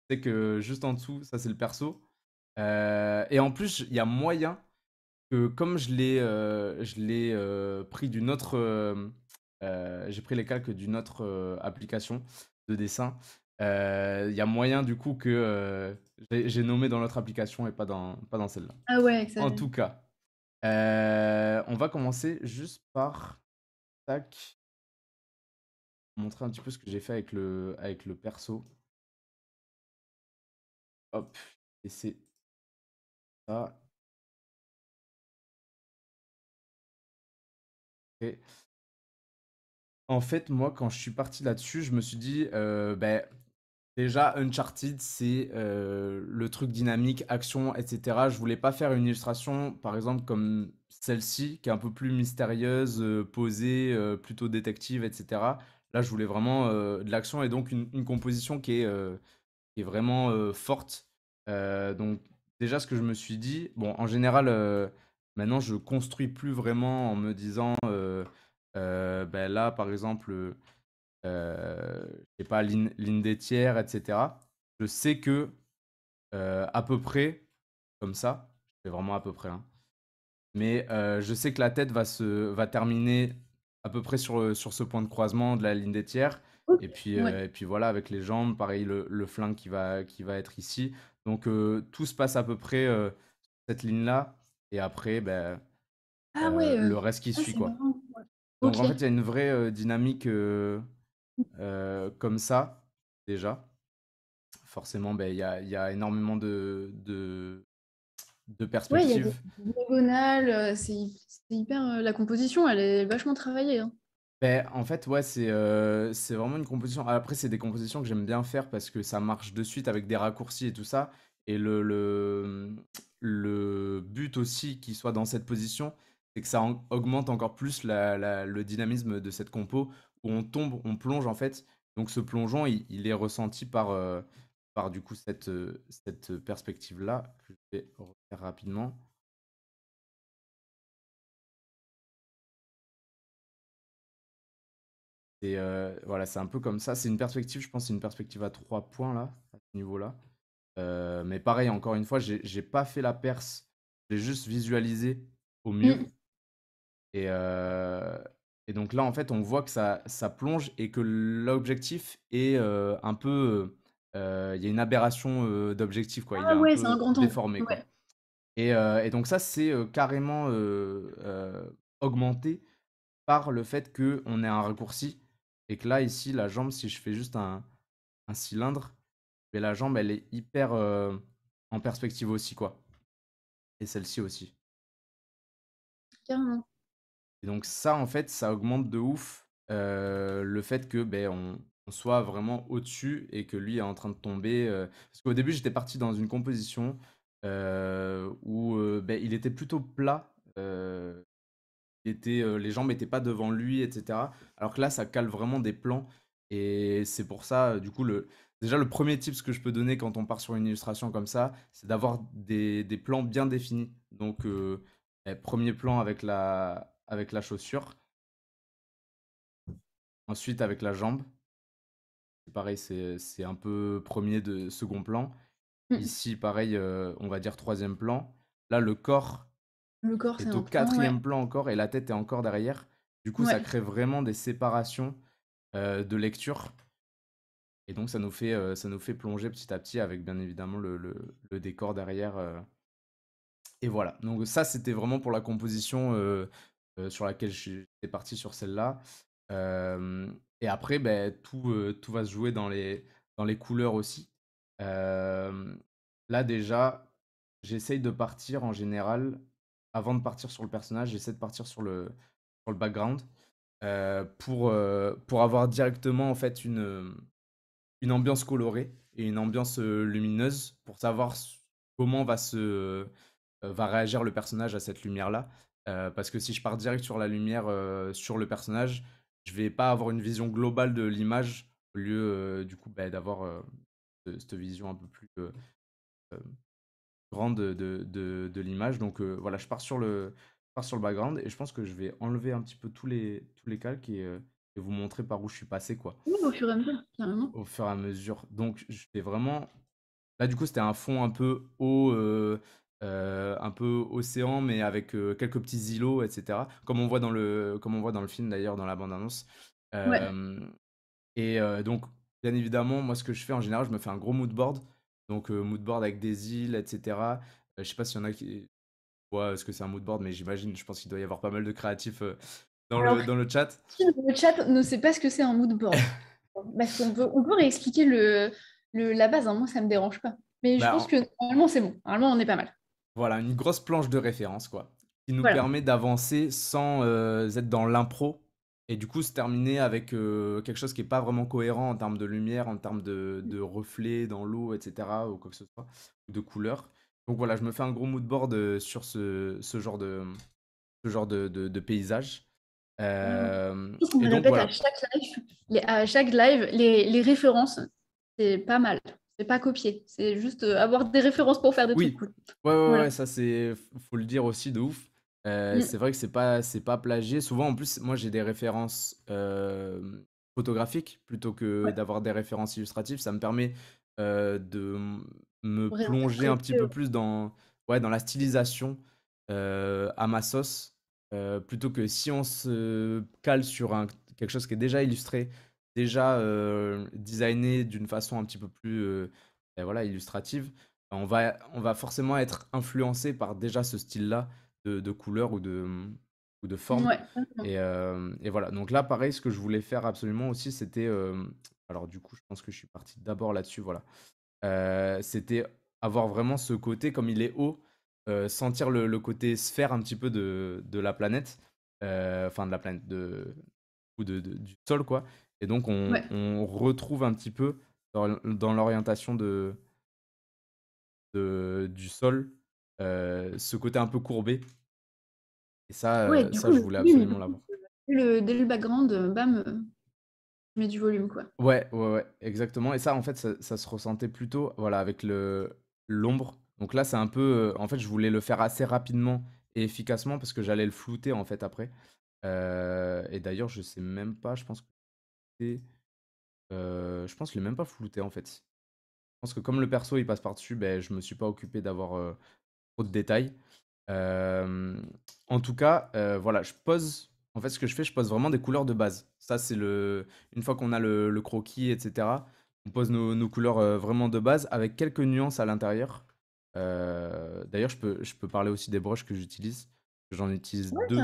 Je sais que juste en dessous, ça, c'est le perso. Euh, et en plus, il y a moyen que, comme je l'ai pris d'une autre euh, j'ai pris les calques d'une autre euh, application de dessin. Euh, il y a moyen du coup que j'ai nommé dans l'autre application et pas dans, pas dans celle-là. Ah ouais, excellent. En tout cas, on va commencer juste par. Tac. Montrer un petit peu ce que j'ai fait avec le, avec le perso. Hop. Et c'est ça. En fait, moi, quand je suis parti là-dessus, je me suis dit, euh, ben, déjà, Uncharted, c'est euh, le truc dynamique, action, etc. Je voulais pas faire une illustration, par exemple, comme celle-ci, qui est un peu plus mystérieuse, euh, posée, plutôt détective, etc. Là, je voulais vraiment de l'action et donc une, composition qui est, est vraiment forte. donc, déjà, ce que je me suis dit, bon, en général, maintenant, je construis plus vraiment en me disant. Euh, ben là, par exemple, euh, ne euh, sais pas, ligne, des tiers, etc. Je sais que euh, à peu près, comme ça, je fais vraiment à peu près, hein, mais je sais que la tête va, se, va terminer à peu près sur, sur ce point de croisement de la ligne des tiers. Et, puis, et puis voilà, avec les jambes, pareil, le, flingue qui va, qui va être ici. Donc tout se passe à peu près sur cette ligne-là. Et après, ben, ah le reste qui suit. quoi. Donc en fait, il y a une vraie euh, dynamique euh, euh, comme ça, déjà. Forcément, ben, il ben, y, a, y, a, énormément de, de, de perspectives. Oui, c'est hyper. la composition, elle est vachement travaillée. Hein. Ben, en fait, ouais, c'est euh, vraiment une composition. Après, c'est des compositions que j'aime bien faire parce que ça marche de suite avec des raccourcis et tout ça. Et le, le, le but aussi qu'il soit dans cette position, c'est que ça augmente encore plus le dynamisme de cette compo où on tombe, on plonge en fait. Donc ce plongeon, il, est ressenti par, euh, par du coup cette, euh, cette perspective-là que je vais refaire rapidement. Euh, voilà, c'est un peu comme ça. C'est une perspective, je pense, c'est une perspective à trois points là, à ce niveau-là. mais pareil, encore une fois, j'ai n'ai pas fait la perse. J'ai juste visualisé au mieux. Mmh. Et, euh, et donc là, en fait, on voit que ça, ça plonge et que l'objectif est euh, un peu. Euh, il y a une aberration d'objectif, quoi. il ah est un peu déformé, quoi. Et, et, donc, ça, c'est carrément augmenté par le fait qu'on ait un raccourci et que là, ici, la jambe, si je fais juste un, un cylindre, mais la jambe, elle est hyper en perspective aussi, quoi. Et celle-ci aussi. Carrément. Et donc ça, en fait, ça augmente de ouf euh, le fait que ben, on, soit vraiment au-dessus et que lui est en train de tomber. Euh, parce qu'au début, j'étais parti dans une composition euh, où ben, il était plutôt plat. Il était, les jambes n'étaient pas devant lui, etc. Alors que là, ça cale vraiment des plans. Et c'est pour ça, du coup, le, déjà le premier tip que je peux donner quand on part sur une illustration comme ça, c'est d'avoir des, plans bien définis. Donc, ben, premier plan avec la, avec la chaussure. Ensuite, avec la jambe. Pareil, c'est un peu premier de second plan. Mmh. Ici, pareil, euh, on va dire troisième plan. Là, le corps, le corps est, au quatrième plan, encore et la tête est encore derrière. Du coup, ça crée vraiment des séparations euh, de lecture. Et donc, ça nous, fait, euh, ça nous fait plonger petit à petit avec bien évidemment le décor derrière. Et voilà. Donc, ça, c'était vraiment pour la composition euh, sur laquelle j'étais parti sur celle-là. Euh, et après, ben, euh, tout, va se jouer dans les, dans les couleurs aussi. là déjà, j'essaye de partir en général, avant de partir sur le personnage, j'essaie de partir sur le, sur le background pour, pour avoir directement en fait une, ambiance colorée et une ambiance lumineuse pour savoir comment va, va réagir le personnage à cette lumière-là. Euh, parce que si je pars direct sur la lumière, euh, sur le personnage, je vais pas avoir une vision globale de l'image au lieu euh, du coup bah, d'avoir cette vision un peu plus grande de, l'image. Donc voilà, je pars sur le sur le background et je pense que je vais enlever un petit peu tous les tous les calques et, et vous montrer par où je suis passé quoi. Oui, au fur et à mesure, carrément. Au fur et à mesure. Donc je vais vraiment. Là du coup c'était un fond un peu haut euh, un peu océan, mais avec euh, quelques petits îlots, etc. Comme on voit dans le, comme on voit dans le film d'ailleurs, dans la bande-annonce. Euh, et donc, bien évidemment, moi, ce que je fais en général, je me fais un gros mood board. Donc, mood board avec des îles, etc. je sais pas s'il y en a qui voient ce que c'est un moodboard board, mais j'imagine, je pense qu'il doit y avoir pas mal de créatifs dans, le, dans le chat. Le chat ne sait pas ce que c'est un mood board. *laughs* Parce qu'on peut, on peut réexpliquer le, la base, hein. moi, ça me dérange pas. Mais je bah, pense que normalement, c'est bon. Normalement, on est pas mal. Voilà, une grosse planche de référence, quoi. Qui nous permet d'avancer sans euh, être dans l'impro. Et du coup, se terminer avec euh, quelque chose qui n'est pas vraiment cohérent en termes de lumière, en termes de, mmh. reflets dans l'eau, etc., ou quoi que ce soit, de couleurs. Donc voilà, je me fais un gros mood board euh, sur ce, genre de, ce genre de, paysage. Mmh. à chaque live, les références, c'est pas mal c'est pas copier, c'est juste euh, avoir des références pour faire des trucs cool. Ouais, ouais, ça c'est, faut le dire aussi de ouf. Euh, mm. C'est vrai que c'est pas, c'est pas plagié. Souvent, en plus, moi j'ai des références euh, photographiques plutôt que d'avoir des références illustratives. Ça me permet de me plonger un petit peu plus dans, ouais, dans la stylisation à ma sauce. plutôt que si on se cale sur un, quelque chose qui est déjà illustré, déjà designé d'une façon un petit peu plus ben voilà, illustrative, ben on va, on va forcément être influencé par déjà ce style-là de, de couleur ou de, mmh, ou de forme. Et, et, voilà. Donc là, pareil, ce que je voulais faire absolument aussi, c'était. alors, du coup, je pense que je suis parti d'abord là-dessus. Voilà. c'était avoir vraiment ce côté, comme il est haut, sentir le, côté sphère un petit peu de, de la planète. Enfin, de la planète, de, ou de, du sol, quoi. Et donc, on, retrouve un petit peu dans, l'orientation de, du sol euh, ce côté un peu courbé. Et ça, euh, ça je voulais absolument l'avoir. Le, dès le background, euh, bam, je mets du volume, quoi. Ouais, ouais, ouais, exactement. Et ça, en fait, ça, se ressentait plutôt voilà, avec l'ombre. Donc là, c'est un peu. En fait, je voulais le faire assez rapidement et efficacement parce que j'allais le flouter, en fait, après. et d'ailleurs, je sais même pas, je pense que je pense qu'il est même pas flouté en fait. Je pense que comme le perso il passe par-dessus, ben, je me suis pas occupé d'avoir trop de détails. en tout cas, voilà, je pose. En fait, ce que je fais, je pose vraiment des couleurs de base. Ça, c'est le. Une fois qu'on a le, croquis, etc., on pose nos, couleurs vraiment de base avec quelques nuances à l'intérieur. D'ailleurs, je peux, je peux parler aussi des broches que j'utilise. J'en utilise deux,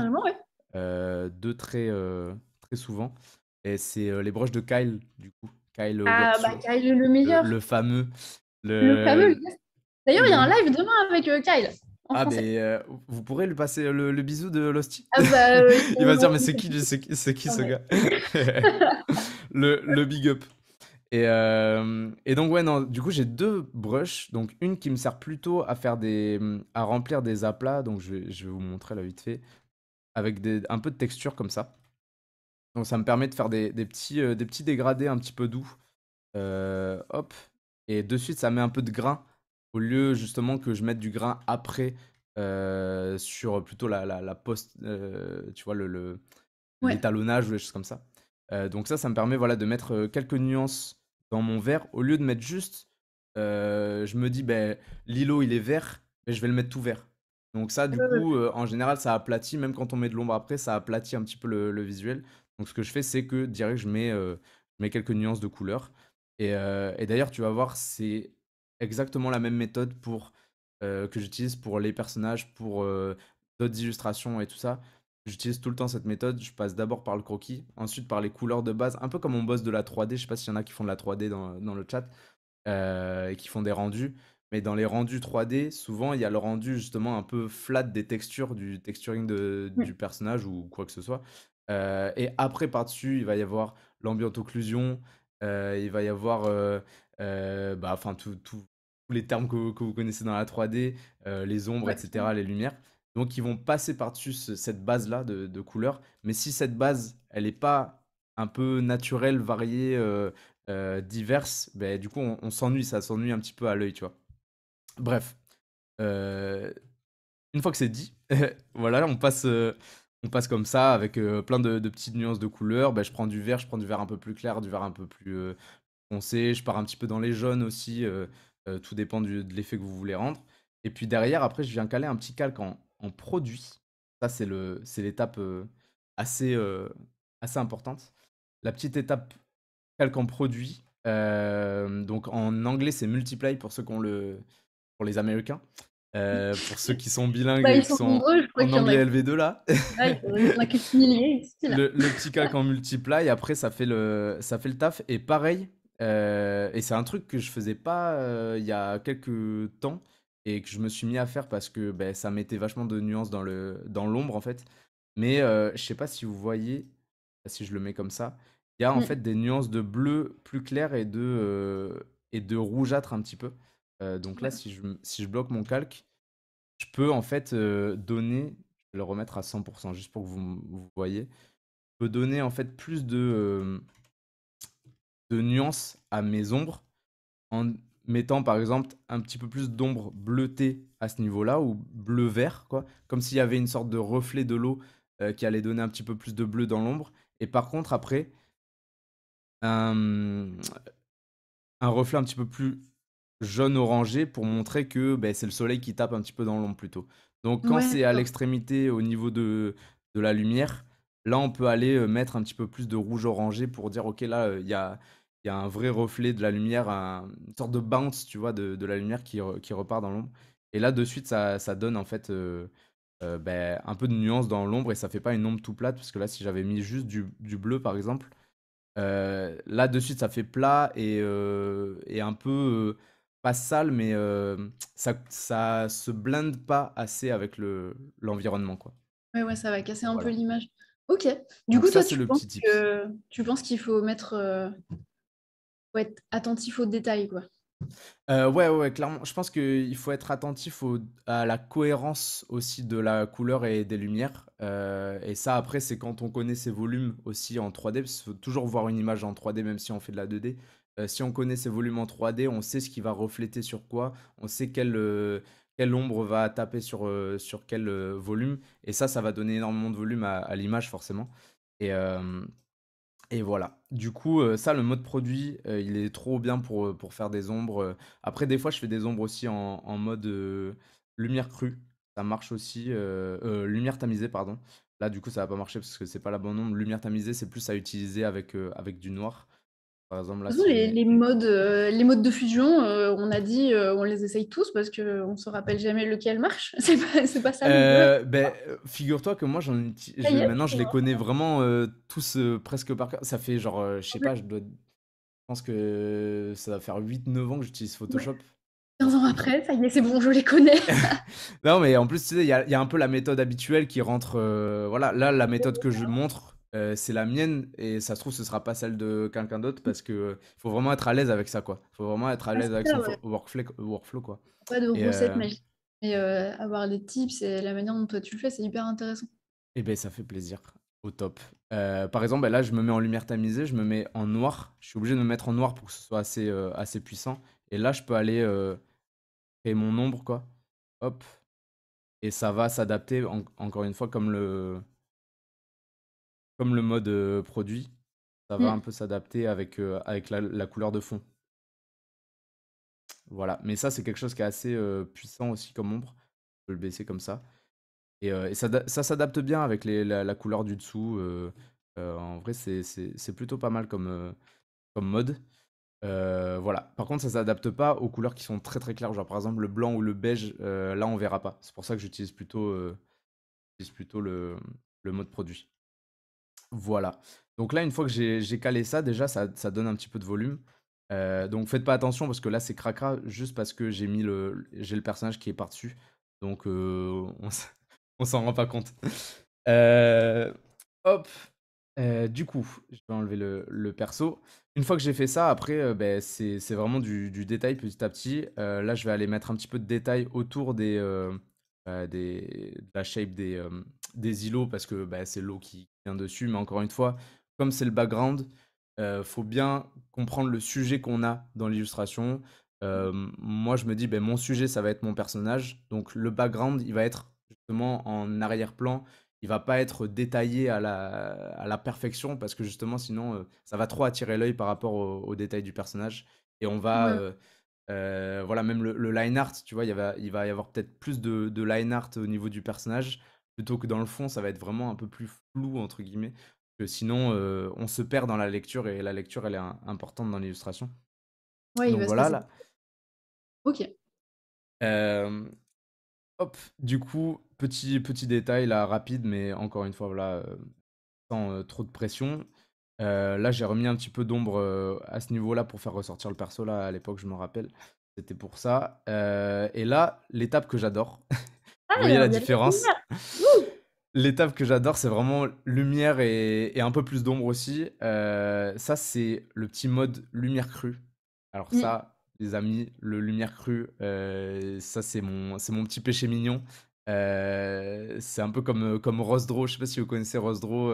deux très, très souvent. Et c'est euh, les broches de Kyle, du coup. Kyle, ah, bah, euh, Kyle le meilleur. Le, fameux. Le, fameux. D'ailleurs, il y a un live demain avec euh, Kyle. ah, mais vous pourrez lui passer le, bisou de Losty ah, bah, *laughs* Il va dire, mais c'est qui, c'est qui, ah, ce gars *laughs* le, big up. Et, et, donc, ouais, non, du coup, j'ai deux brushes. Donc, une qui me sert plutôt à faire des. à remplir des aplats. Donc, je vais, je vous montrer là vite fait. Avec des, un peu de texture comme ça. Donc ça me permet de faire des, petits, euh, des petits dégradés un petit peu doux. Euh, hop. Et de suite, ça met un peu de grain. Au lieu justement que je mette du grain après euh, sur plutôt la, la, tu vois, l'étalonnage ou les choses comme ça. donc ça, ça me permet voilà, de mettre quelques nuances dans mon verre. Au lieu de mettre juste, je me dis, ben, l'îlot il est vert, mais ben, je vais le mettre tout vert. Donc ça, du coup, en général, ça aplatit, même quand on met de l'ombre après, ça aplatit un petit peu le visuel. Donc ce que je fais, c'est que je mets, euh, je mets quelques nuances de couleurs. Euh, et, d'ailleurs, tu vas voir, c'est exactement la même méthode pour, euh, que j'utilise pour les personnages, pour d'autres illustrations et tout ça. J'utilise tout le temps cette méthode. Je passe d'abord par le croquis, ensuite par les couleurs de base, un peu comme on bosse de la 3D. Je ne sais pas s'il y en a qui font de la 3D dans, le chat et qui font des rendus. Mais dans les rendus 3D, souvent, il y a le rendu justement un peu flat des textures, du texturing mmh. du personnage ou quoi que ce soit. Euh, et après, par-dessus, il va y avoir l'ambiante occlusion, euh, il va y avoir euh, bah, tous les termes que, vous connaissez dans la 3D, les ombres, etc., les lumières. Donc, ils vont passer par-dessus cette base-là de, couleurs. Mais si cette base, elle n'est pas un peu naturelle, variée, diverse, ben, du coup, on, s'ennuie, ça s'ennuie un petit peu à l'œil, tu vois. Bref. une fois que c'est dit, *laughs* voilà, on passe, on passe comme ça avec euh, plein de, petites nuances de couleurs. Ben, je prends du vert, je prends du vert un peu plus clair, du vert un peu plus euh, foncé. Je pars un petit peu dans les jaunes aussi. Euh, tout dépend de l'effet que vous voulez rendre. Et puis derrière, après, je viens caler un petit calque en, produit. Ça, c'est l'étape assez, assez importante. La petite étape calque en produit. donc en anglais, c'est multiply pour ceux qui le, pour les Américains. Euh, pour ceux qui sont bilingues bah, qui sont, en anglais LV2 là. Le, petit cac en multiply, après ça fait le, ça fait le taf. Et pareil, euh, et c'est un truc que je faisais pas euh, il y a quelques temps et que je me suis mis à faire parce que ben, ça mettait vachement de nuances dans l'ombre dans en fait. Mais je sais pas si vous voyez, si je le mets comme ça, il y a en mm. fait des nuances de bleu plus clair et de, et de rougeâtre un petit peu. Euh, donc là, si je, si je bloque mon calque, je peux en fait euh, donner, je vais le remettre à 100%, juste pour que vous, voyez, je peux donner en fait plus de, euh, de nuances à mes ombres en mettant par exemple un petit peu plus d'ombre bleutée à ce niveau-là ou bleu-vert, quoi, comme s'il y avait une sorte de reflet de l'eau qui allait donner un petit peu plus de bleu dans l'ombre. Et par contre, après, un, un reflet un petit peu plus jaune orangé pour montrer que ben, c'est le soleil qui tape un petit peu dans l'ombre plutôt. Donc quand c'est à l'extrémité au niveau de, de la lumière, là on peut aller euh, mettre un petit peu plus de rouge orangé pour dire ok là euh, il y a, y a un vrai reflet de la lumière, une sorte de bounce tu vois de, la lumière qui, qui repart dans l'ombre. Et là de suite ça, ça donne en fait euh, ben, un peu de nuance dans l'ombre et ça fait pas une ombre tout plate parce que là si j'avais mis juste du, bleu par exemple, là de suite ça fait plat et un peu pas sale, mais euh, ça, ça se blinde pas assez avec le l'environnement, quoi. Ouais, ouais, ça va casser un peu l'image. Ok. Du coup, toi, tu, penses qu'il faut mettre, être euh, attentif aux détails, quoi. Euh, ouais, ouais, clairement. Je pense qu'il faut être attentif à la cohérence aussi de la couleur et des lumières. et ça, après, c'est quand on connaît ses volumes aussi en 3D, parce qu'il faut toujours voir une image en 3D, même si on fait de la 2D. Euh, si on connaît ces volumes en 3D, on sait ce qui va refléter sur quoi, on sait quelle, euh, quelle ombre va taper sur, euh, sur quel volume. Et ça, ça va donner énormément de volume à, à l'image, forcément. Et, et voilà. Du coup, ça, le mode produit, il est trop bien pour, pour faire des ombres. Après, des fois, je fais des ombres aussi en, mode lumière crue. Ça marche aussi. lumière tamisée, pardon. Là, du coup, ça va pas marcher parce que c'est pas la bonne ombre. Lumière tamisée, c'est plus à utiliser avec, avec du noir. Par les, modes, euh, les modes de fusion, euh, on a dit, euh, on les essaye tous parce qu'on ne se rappelle jamais lequel marche. *laughs* C'est pas, ça. Ben, Figure-toi que moi, j'en maintenant, je les connais vraiment tous presque par Ça fait genre, je sais pas, je dois. Je pense que ça va faire 8-9 ans que j'utilise Photoshop. 15 ans après, ça y est, c'est bon, je les connais. *laughs* non, mais en plus, il y, y, a un peu la méthode habituelle qui rentre. voilà, là, la méthode que je montre, euh, c'est la mienne et ça se trouve ce sera pas celle de quelqu'un d'autre parce que euh, faut vraiment être à l'aise avec ça quoi. Faut vraiment être à ah, l'aise avec son workflow, workflow quoi. Pas de recette euh, mais avoir les tips et la manière dont toi tu le fais, c'est hyper intéressant. Et eh ben ça fait plaisir, au top. par exemple, ben là je me mets en lumière tamisée, je me mets en noir. Je suis obligé de me mettre en noir pour que ce soit assez assez puissant. Et là je peux aller créer mon ombre quoi. Hop. Et ça va s'adapter encore une fois comme le le mode produit, ça va mmh. un peu s'adapter avec, avec la, couleur de fond. Voilà, mais ça c'est quelque chose qui est assez puissant aussi comme ombre. le baisser comme ça. Et, ça, ça s'adapte bien avec les, la, couleur du dessous. en vrai, c'est plutôt pas mal comme, comme mode. voilà. Par contre, ça s'adapte pas aux couleurs qui sont très très claires. Genre par exemple le blanc ou le beige, là on verra pas. C'est pour ça que j'utilise plutôt, plutôt le, mode produit. Voilà. Donc là, une fois que j'ai calé ça, déjà, ça, donne un petit peu de volume. Euh, donc faites pas attention parce que là, c'est cracra juste parce que j'ai mis le, j'ai le personnage qui est par-dessus. Donc euh, *laughs* on, s'en rend pas compte. Euh, hop. du coup, je vais enlever le, le perso. Une fois que j'ai fait ça, après, ben, c'est vraiment du, détail petit à petit. là, je vais aller mettre un petit peu de détail autour des, des, de la shape des, des îlots parce que ben, c'est l'eau qui, dessus, mais encore une fois, comme c'est le background, euh, faut bien comprendre le sujet qu'on a dans l'illustration. Euh, mmh. moi, je me dis, ben, mon sujet, ça va être mon personnage. Donc, le background, il va être justement en arrière-plan. Il va pas être détaillé à la, à la perfection parce que justement, sinon, euh, ça va trop attirer l'œil par rapport aux au détails du personnage. Et on va. voilà, même le, line art, tu vois, il, y va, il va y avoir peut-être plus de, de, line art au niveau du personnage plutôt que dans le fond, ça va être vraiment un peu plus flou entre guillemets. Que sinon, euh, on se perd dans la lecture et la lecture, elle est importante dans l'illustration. voilà. Là. Ok. hop, du coup, petit petit détail là rapide, mais encore une fois voilà, euh, sans euh, trop de pression. là, j'ai remis un petit peu d'ombre à ce niveau-là pour faire ressortir le perso là à l'époque, je me rappelle. C'était pour ça. et là, l'étape que j'adore. *laughs* Vous ah, voyez la différence *laughs* L'étape que j'adore, c'est vraiment lumière et, un peu plus d'ombre aussi. Euh, ça, c'est le petit mode lumière crue. Alors mmh. ça, les amis, le lumière crue, euh, ça, c'est mon, c'est mon petit péché mignon. Euh, c'est un peu comme, comme Rose Draw. Je sais pas si vous connaissez Rose Draw.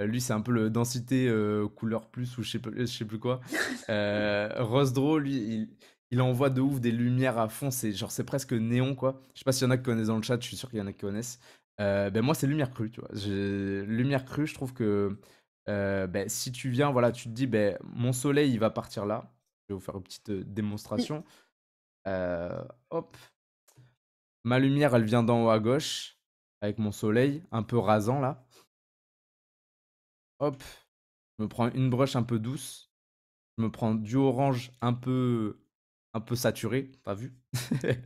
lui, c'est un peu le densité couleur plus ou je sais, je sais plus quoi. Euh, Draw, lui, il, il envoie de ouf des lumières à fond. C'est genre, c'est presque néon, quoi. Je sais pas s'il y en a qui connaissent dans le chat. Je suis sûr qu'il y en a qui connaissent. Euh, ben, moi, c'est Lumière Crue, vois? Lumière Crue, je trouve que, euh, ben, si tu viens, voilà, tu te dis: ben mon soleil, il va partir là». Je vais vous faire une petite, euh, mmh. démonstration. hop. Ma lumière, elle vient d'en haut à gauche, avec mon soleil un peu rasant là. Hop, je me prends une broche un peu douce. Je me prends du orange un peu un peu saturé, pas vu? *laughs*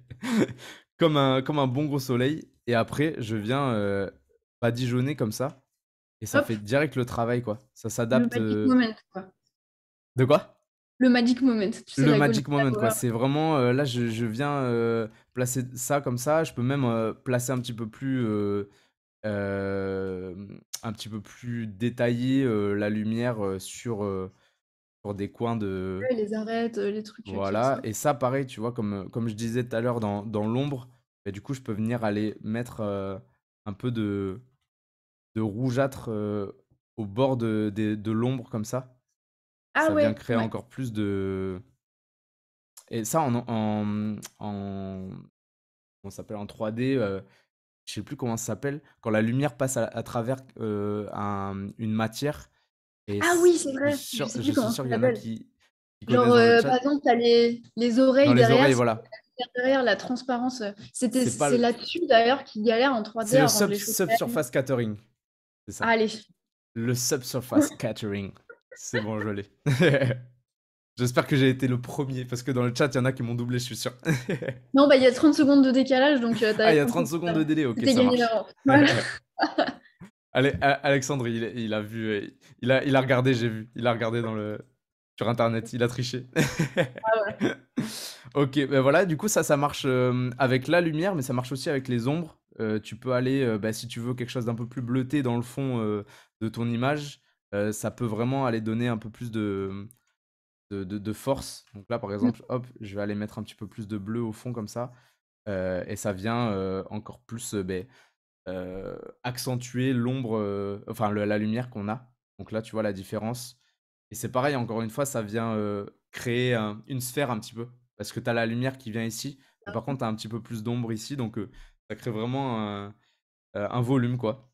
Comme un comme un bon gros soleil et après, je viens pas badigeonner comme ça. Et ça fait direct le travail, quoi. Ça s'adapte. Le magic moment, quoi. De quoi Le magic moment. le magic moment, quoi. C'est vraiment. là, je, viens placer ça comme ça. Je peux même placer un petit peu plus. un petit peu plus détaillé la lumière sur des coins de. les arêtes, les trucs. Euh, voilà, et ça, pareil, tu vois, comme, comme je disais tout à l'heure dans l'ombre, bah, du coup, je peux venir aller mettre euh, un peu de, de rougeâtre euh, au bord de, des de l'ombre comme ça. Ah ça vient créer encore plus de. Et ça, en. en, en on s'appelle en 3D, je euh, je sais plus comment ça s'appelle, quand la lumière passe à, travers un, une matière. ah oui, c'est vrai. Je suis sûr, qu'il y en a qui. Genre, par exemple, tu les, les oreilles derrière. Les oreilles, voilà derrière la transparence. C'était, c'est là-dessus d'ailleurs qu'il galère en 3D. C'est le sub, subsurface catering. C'est ça. Allez. Le subsurface catering. C'est bon, je l'ai. *laughs* J'espère que j'ai été le premier, parce que dans le chat, il y en a qui m'ont doublé, je suis sûr. *laughs* non, bah il y a 30 secondes de décalage, donc... Euh, ah, il y a 30 secondes de délai, ok, marche. *laughs* Allez, Alexandre, il, a vu, euh, il a, il a regardé, j'ai vu, il a regardé dans le, sur Internet, il a triché. *laughs* Ah ok, ben voilà, du coup, ça, ça marche euh, avec la lumière, mais ça marche aussi avec les ombres. Euh, tu peux aller, euh, ben, si tu veux quelque chose d'un peu plus bleuté dans le fond de ton image, ça peut vraiment aller donner un peu plus de, de, force. Donc là, par mm. exemple, hop, je vais aller mettre un petit peu plus de bleu au fond comme ça. et ça vient encore plus ben, accentuer l'ombre, enfin la lumière qu'on a. Donc là, tu vois la différence. Et c'est pareil, encore une fois, ça vient créer une sphère un petit peu. Parce que tu as la lumière qui vient ici, mais par contre, tu as un petit peu plus d'ombre ici, donc ça crée vraiment un, volume, quoi.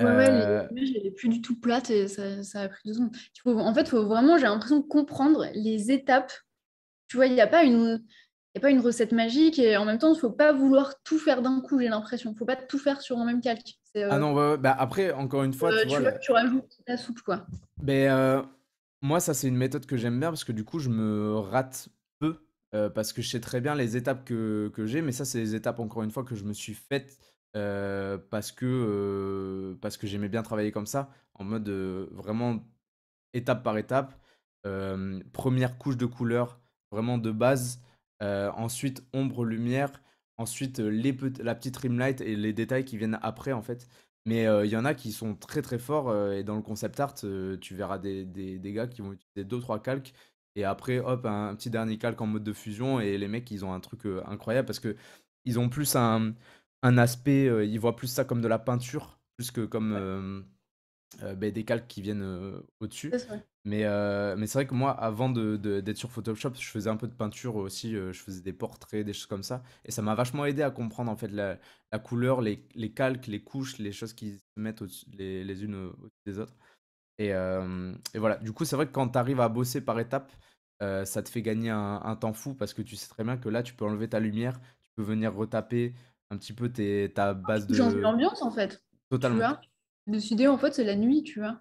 Ouais, ouais, elle est plus du tout plate et ça, a pris deux secondes. en fait, faut vraiment, j'ai l'impression de comprendre les étapes. Tu vois, il n'y a pas une. a pas une recette magique et en même temps, il faut pas vouloir tout faire d'un coup, j'ai l'impression. Il ne faut pas tout faire sur un même calque. Ah euh, non, bah, après, encore une fois, euh, tu, vois, tu, rajoutes la soupe, quoi. Mais bah, euh, moi, ça, c'est une méthode que j'aime bien parce que du coup, je me rate peu parce que je sais très bien les étapes que, que j'ai, mais ça, c'est les étapes, encore une fois, que je me suis faites parce que, parce que j'aimais bien travailler comme ça, en mode vraiment étape par étape. première couche de couleur, vraiment de base. ensuite, ombre, lumière. Ensuite, euh, les la petite rim light et les détails qui viennent après, en fait. Mais euh, il y en a qui sont très très forts euh, et dans le concept art, tu verras des, gars qui vont utiliser deux trois calques et après hop un, petit dernier calque en mode de fusion et les mecs ils ont un truc incroyable parce que ils ont plus un, aspect, ils voient plus ça comme de la peinture plus que comme ben, des calques qui viennent au-dessus. Euh, mais, c'est vrai que moi, avant d'être sur Photoshop, je faisais un peu de peinture aussi, euh, je faisais des portraits, des choses comme ça. Et ça m'a vachement aidé à comprendre en fait la, couleur, les, calques, les couches, les choses qui se mettent les, unes au-dessus des autres. Euh, et, voilà, du coup, c'est vrai que quand tu arrives à bosser par étapes, ça te fait gagner un, temps fou parce que tu sais très bien que là, tu peux enlever ta lumière, tu peux venir retaper un petit peu tes, ta ah, base de. changes l'ambiance en fait. Totalement. Tu vois Décider en fait, c'est la nuit, tu vois.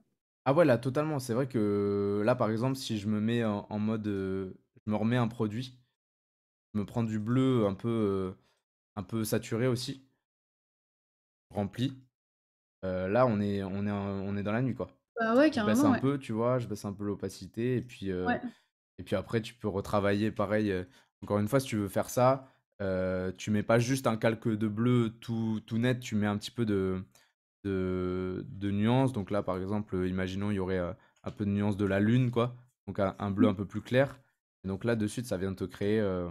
Ah ouais, totalement. C'est vrai que là, par exemple, si je me mets en, mode, euh, je me remets un produit, je me prends du bleu un peu, euh, un peu saturé aussi, rempli. Euh, là, on est, on est, on est dans la nuit, quoi. Bah ouais, Je baisse un peu, tu vois, je baisse un peu l'opacité, et puis, et puis après, tu peux retravailler pareil. encore une fois, si tu veux faire ça, tu mets pas juste un calque de bleu tout, tout net, tu mets un petit peu de, de, de nuances. Donc là, par exemple, euh, imaginons, il y aurait euh, un peu de nuances de la lune, quoi. Donc un, bleu mmh. un peu plus clair. Et donc là, de suite, ça vient de te créer euh,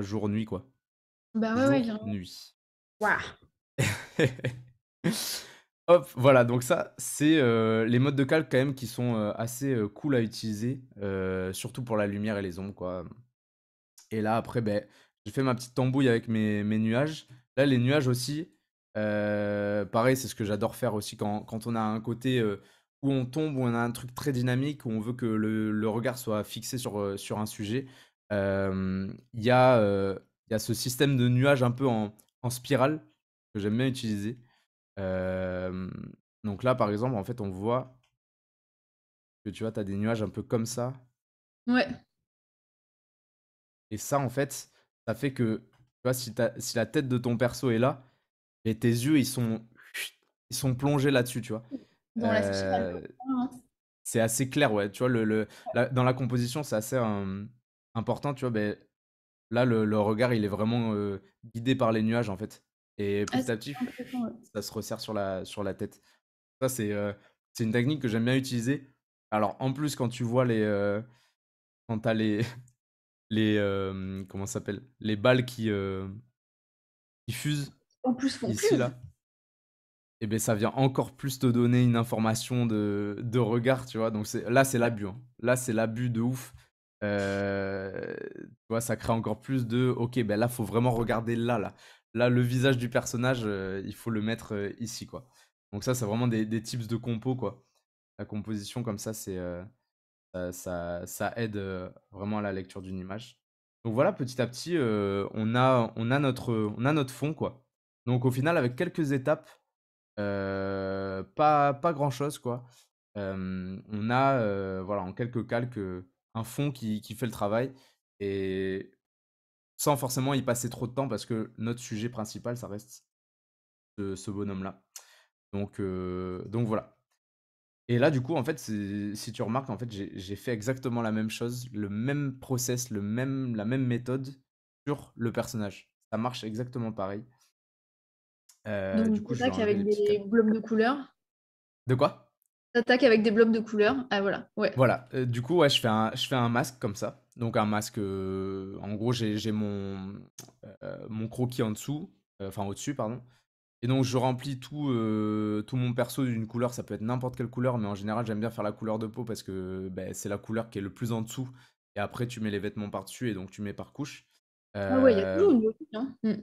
jour-nuit, quoi. Bah ouais, ouais, Nuit. Waouh *laughs* Hop, voilà, donc ça, c'est les modes de calque quand même qui sont assez cool à utiliser, surtout pour la lumière et les ombres, quoi. Et là, après, ben, j'ai fait ma petite tambouille avec mes, mes, nuages. Là, les nuages aussi, euh, pareil, c'est ce que j'adore faire aussi quand, on a un côté euh, où on tombe, où on a un truc très dynamique, où on veut que le, regard soit fixé sur, euh, sur un sujet. Il y, y, a ce système de nuages un peu en, en spirale que j'aime bien utiliser. donc là, par exemple, en fait, on voit que tu vois, tu as des nuages un peu comme ça. Ouais. Et ça, en fait, ça fait que, tu vois, si, si la tête de ton perso est là, et tes yeux, ils sont, ils sont plongés là-dessus, tu vois. Euh, hein. c'est assez clair, ouais. Tu vois, le, le dans la composition, c'est assez important, tu vois. ben là, le, regard, il est vraiment guidé par les nuages, en fait. Et ah, petit à petit, ça se resserre sur la, sur la tête. Ça, c'est c'est une technique que j'aime bien utiliser. Alors, en plus, quand tu vois les. quand t'as les. *laughs* les comment s'appelle Les balles qui. qui fusent en plus font plus. Et bien, ça vient encore plus te donner une information de, de regard, tu vois. Donc là, c'est l'abus. Hein. Là, c'est l'abus de ouf. Euh, vois, ça crée encore plus de ok, ben là, faut vraiment regarder là, là. Là, le visage du personnage, euh, il faut le mettre euh, ici, quoi. Donc, ça, c'est vraiment des, des, tips de compos, quoi. La composition, comme ça, c'est ça, ça, aide vraiment à la lecture d'une image. Donc, voilà, petit à petit, on, a, on, a notre, on a notre fond, quoi. Donc au final, avec quelques étapes, pas, pas grand-chose, quoi. on a, voilà, en quelques calques, un fond qui, fait le travail et sans forcément y passer trop de temps parce que notre sujet principal, ça reste ce, ce bonhomme-là. Donc, donc voilà. Et là, du coup, en fait, si tu remarques, en fait, j'ai fait exactement la même chose, le même process, le même, la même méthode sur le personnage. Ça marche exactement pareil. Euh, du coup, tu avec des blobs de couleur? De quoi? Tu avec des blobs de couleur? Ah voilà, ouais. Voilà, euh, du coup, je fais un je fais un masque comme ça. Donc un masque, euh, en gros, j'ai mon, mon croquis en dessous, enfin au-dessus, pardon et donc je remplis tout, tout mon perso d'une couleur. Ça peut être n'importe quelle couleur, mais en général, j'aime bien faire la couleur de peau parce que, ben, c'est la couleur qui est le plus en dessous et après tu mets les vêtements par-dessus et donc tu mets par couche. Ah ouais, il y a toujours une hein. mm.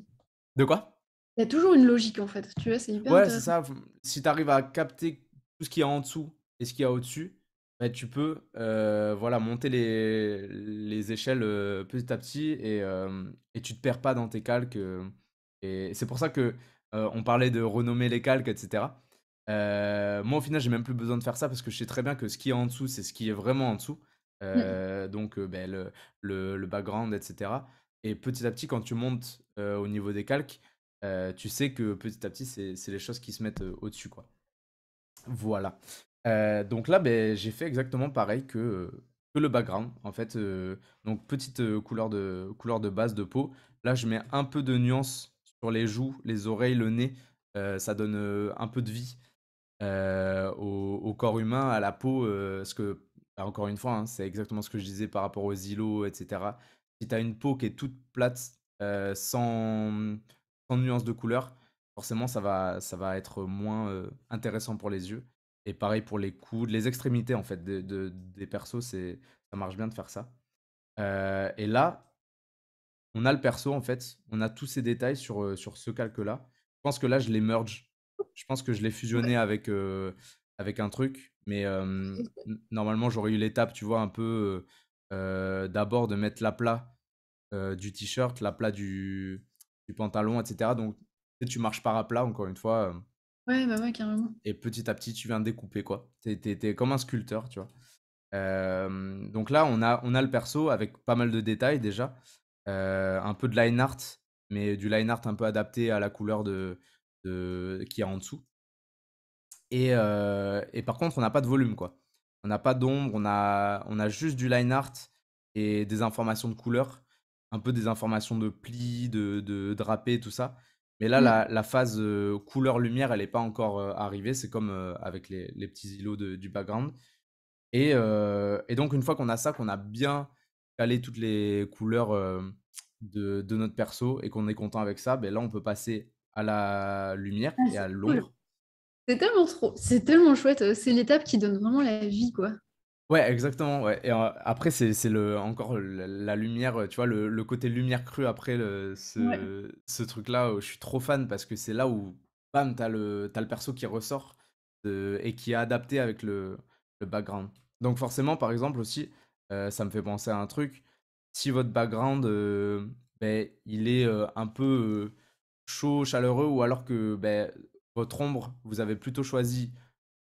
De quoi? Il y a toujours une logique en fait, tu vois, c'est hyper. Ouais, c'est ça. Si tu arrives à capter tout ce qu'il y a en dessous et ce qu'il y a au-dessus, bah, tu peux euh, voilà, monter les, les échelles euh, petit à petit et, euh, et tu te perds pas dans tes calques. Euh, et c'est pour ça que on parlait de renommer les calques, etc. moi, au final, j'ai même plus besoin de faire ça parce que je sais très bien que ce qui est en dessous, c'est ce qui est vraiment en dessous. Mmh. Donc, ben, le, le, le, background, etc. Et petit à petit, quand tu montes au niveau des calques, euh, tu sais que petit à petit, c'est les choses qui se mettent euh, au-dessus. quoi. Voilà. Euh, donc là, ben, j'ai fait exactement pareil que, que, le background. En fait, donc petite couleur de, couleur de base de peau. Là, je mets un peu de nuance sur les joues, les oreilles, le nez. ça donne un peu de vie au, corps humain, à la peau. parce que, bah, encore une fois, hein, c'est exactement ce que je disais par rapport aux îlots, etc. Si tu as une peau qui est toute plate, sans sans nuance de couleur, forcément ça va, ça va être moins euh, intéressant pour les yeux. Et pareil pour les coudes, les extrémités en fait de, des persos, c'est, ça marche bien de faire ça. Euh, et là, on a le perso en fait, on a tous ces détails sur, euh, sur ce calque-là. Je pense que là, je les merge. Je pense que je l'ai fusionné avec, avec un truc, mais normalement j'aurais eu l'étape, tu vois, un peu d'abord de mettre la plat du t-shirt, la plat du, du pantalon, etc. Donc, tu marches par à plat, encore une fois. Euh. Ouais, bah ouais, carrément. Et petit à petit, tu viens découper, quoi. T'es, t'es, comme un sculpteur, tu vois. donc là, on a, on a le perso avec pas mal de détails déjà. Euh, un peu de line art, mais du line art un peu adapté à la couleur de, de, qu'il y en dessous. Et, euh, et par contre, on n'a pas de volume, quoi. On n'a pas d'ombre, on a, on a juste du line art et des informations de couleur un peu des informations de plis, de, de drapés, tout ça. Mais là, mmh. la, phase couleur-lumière, elle n'est pas encore arrivée. C'est comme avec les, petits îlots du background. Et, donc, une fois qu'on a ça, qu'on a bien calé toutes les couleurs de, notre perso et qu'on est content avec ça, ben là, on peut passer à la lumière ah, et à l'ombre. C'est tellement c'est tellement chouette. C'est l'étape qui donne vraiment la vie, quoi. Ouais, exactement, ouais et euh, après c'est c'est le encore la lumière, euh, tu vois? Le le côté lumière crue après ce truc-là, euh, je suis trop fan parce que c'est là où bam, t'as le le perso qui ressort, et qui est adapté avec le le background. Donc forcément, par exemple aussi, ça me fait penser à un truc, si votre background, ben, il est, un peu, chaud, chaleureux ou alors que, ben votre ombre, vous avez plutôt choisi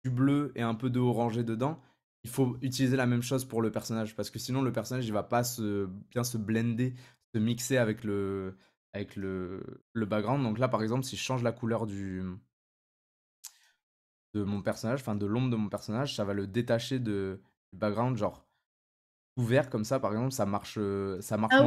du bleu et un peu de orangé dedans il faut utiliser la même chose pour le personnage parce que sinon le personnage il va pas se bien se blender, se mixer avec le avec le, le background. Donc là par exemple, si je change la couleur du de mon personnage, enfin de l'ombre de mon personnage, ça va le détacher de du background genre ouvert comme ça par exemple, ça marche ça marche ah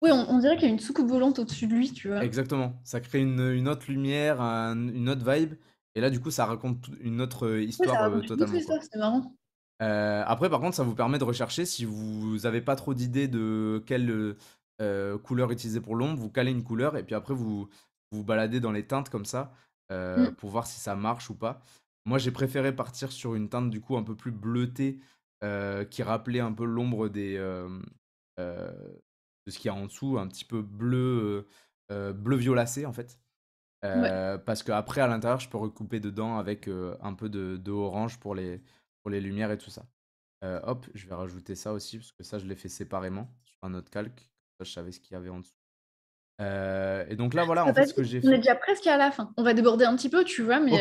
Oui, on, dirait qu'il y a une soucoupe volante au-dessus de lui, tu vois. Exactement. Ça crée une, autre lumière, une autre vibe. Et là, du coup, ça raconte une autre euh, histoire euh, totalement. c'est marrant. Euh, après par contre, ça vous permet de rechercher si vous avez pas trop d'idées de quelle, euh, couleur utiliser pour l'ombre, vous calez une couleur et puis après vous vous baladez dans les teintes comme ça, euh, mmh. pour voir si ça marche ou pas. Moi, j'ai préféré partir sur une teinte du coup un peu plus bleutée, qui rappelait un peu l'ombre des, de ce qu'il y a en dessous, un petit peu bleu, bleu violacé en fait. parce qu'après à l'intérieur, je peux recouper dedans avec, un peu de de orange pour les les lumières et tout ça. Euh, hop, je vais rajouter ça aussi, parce que ça, je l'ai fait séparément sur un autre calque. je savais ce qu'il y avait en dessous. Euh, et donc là, voilà, en fait, ce que j'ai fait. On est déjà presque à la fin. On va déborder un petit peu, tu vois, mais.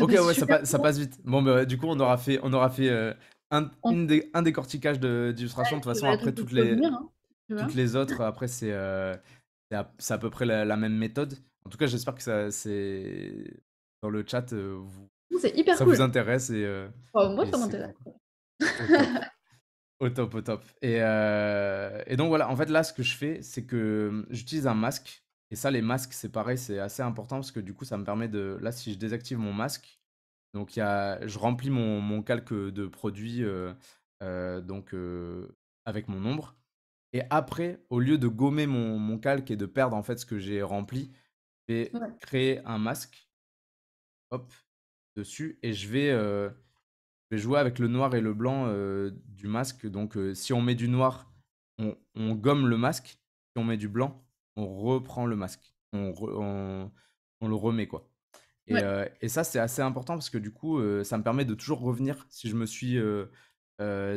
Ok, ça euh, *laughs* ouais, ça, passe vite. Bon, bah, du coup, on aura fait, on aura fait un, décortiquage d'illustration. De, d'illustration de toute façon, bah, après, toutes les, hein, toutes les autres, *laughs* après, c'est à, à, peu près la, la, même méthode. En tout cas, j'espère que ça, c'est dans le chat, vous c'est hyper ça vous intéresse et. Euh, oh, moi, ça m'intéresse. *laughs* Au top. Au top, Et, euh, et donc voilà, en fait là, ce que je fais, c'est que hum, j'utilise un masque. Et ça, les masques, c'est pareil, c'est assez important parce que du coup, ça me permet de... Là, si je désactive mon masque, donc il y a... je remplis mon, mon calque de produits euh, donc, avec mon nombre. Et après, au lieu de gommer mon, mon calque et de perdre en fait ce que j'ai rempli, je vais créer un masque. Hop dessus et je vais, euh, vais jouer avec le noir et le blanc euh, du masque. Donc euh, si on met du noir, on, gomme le masque. Si on met du blanc, on reprend le masque. On, on, le remet quoi. Et, ça c'est assez important parce que du coup ça me permet de toujours revenir. Si je me suis,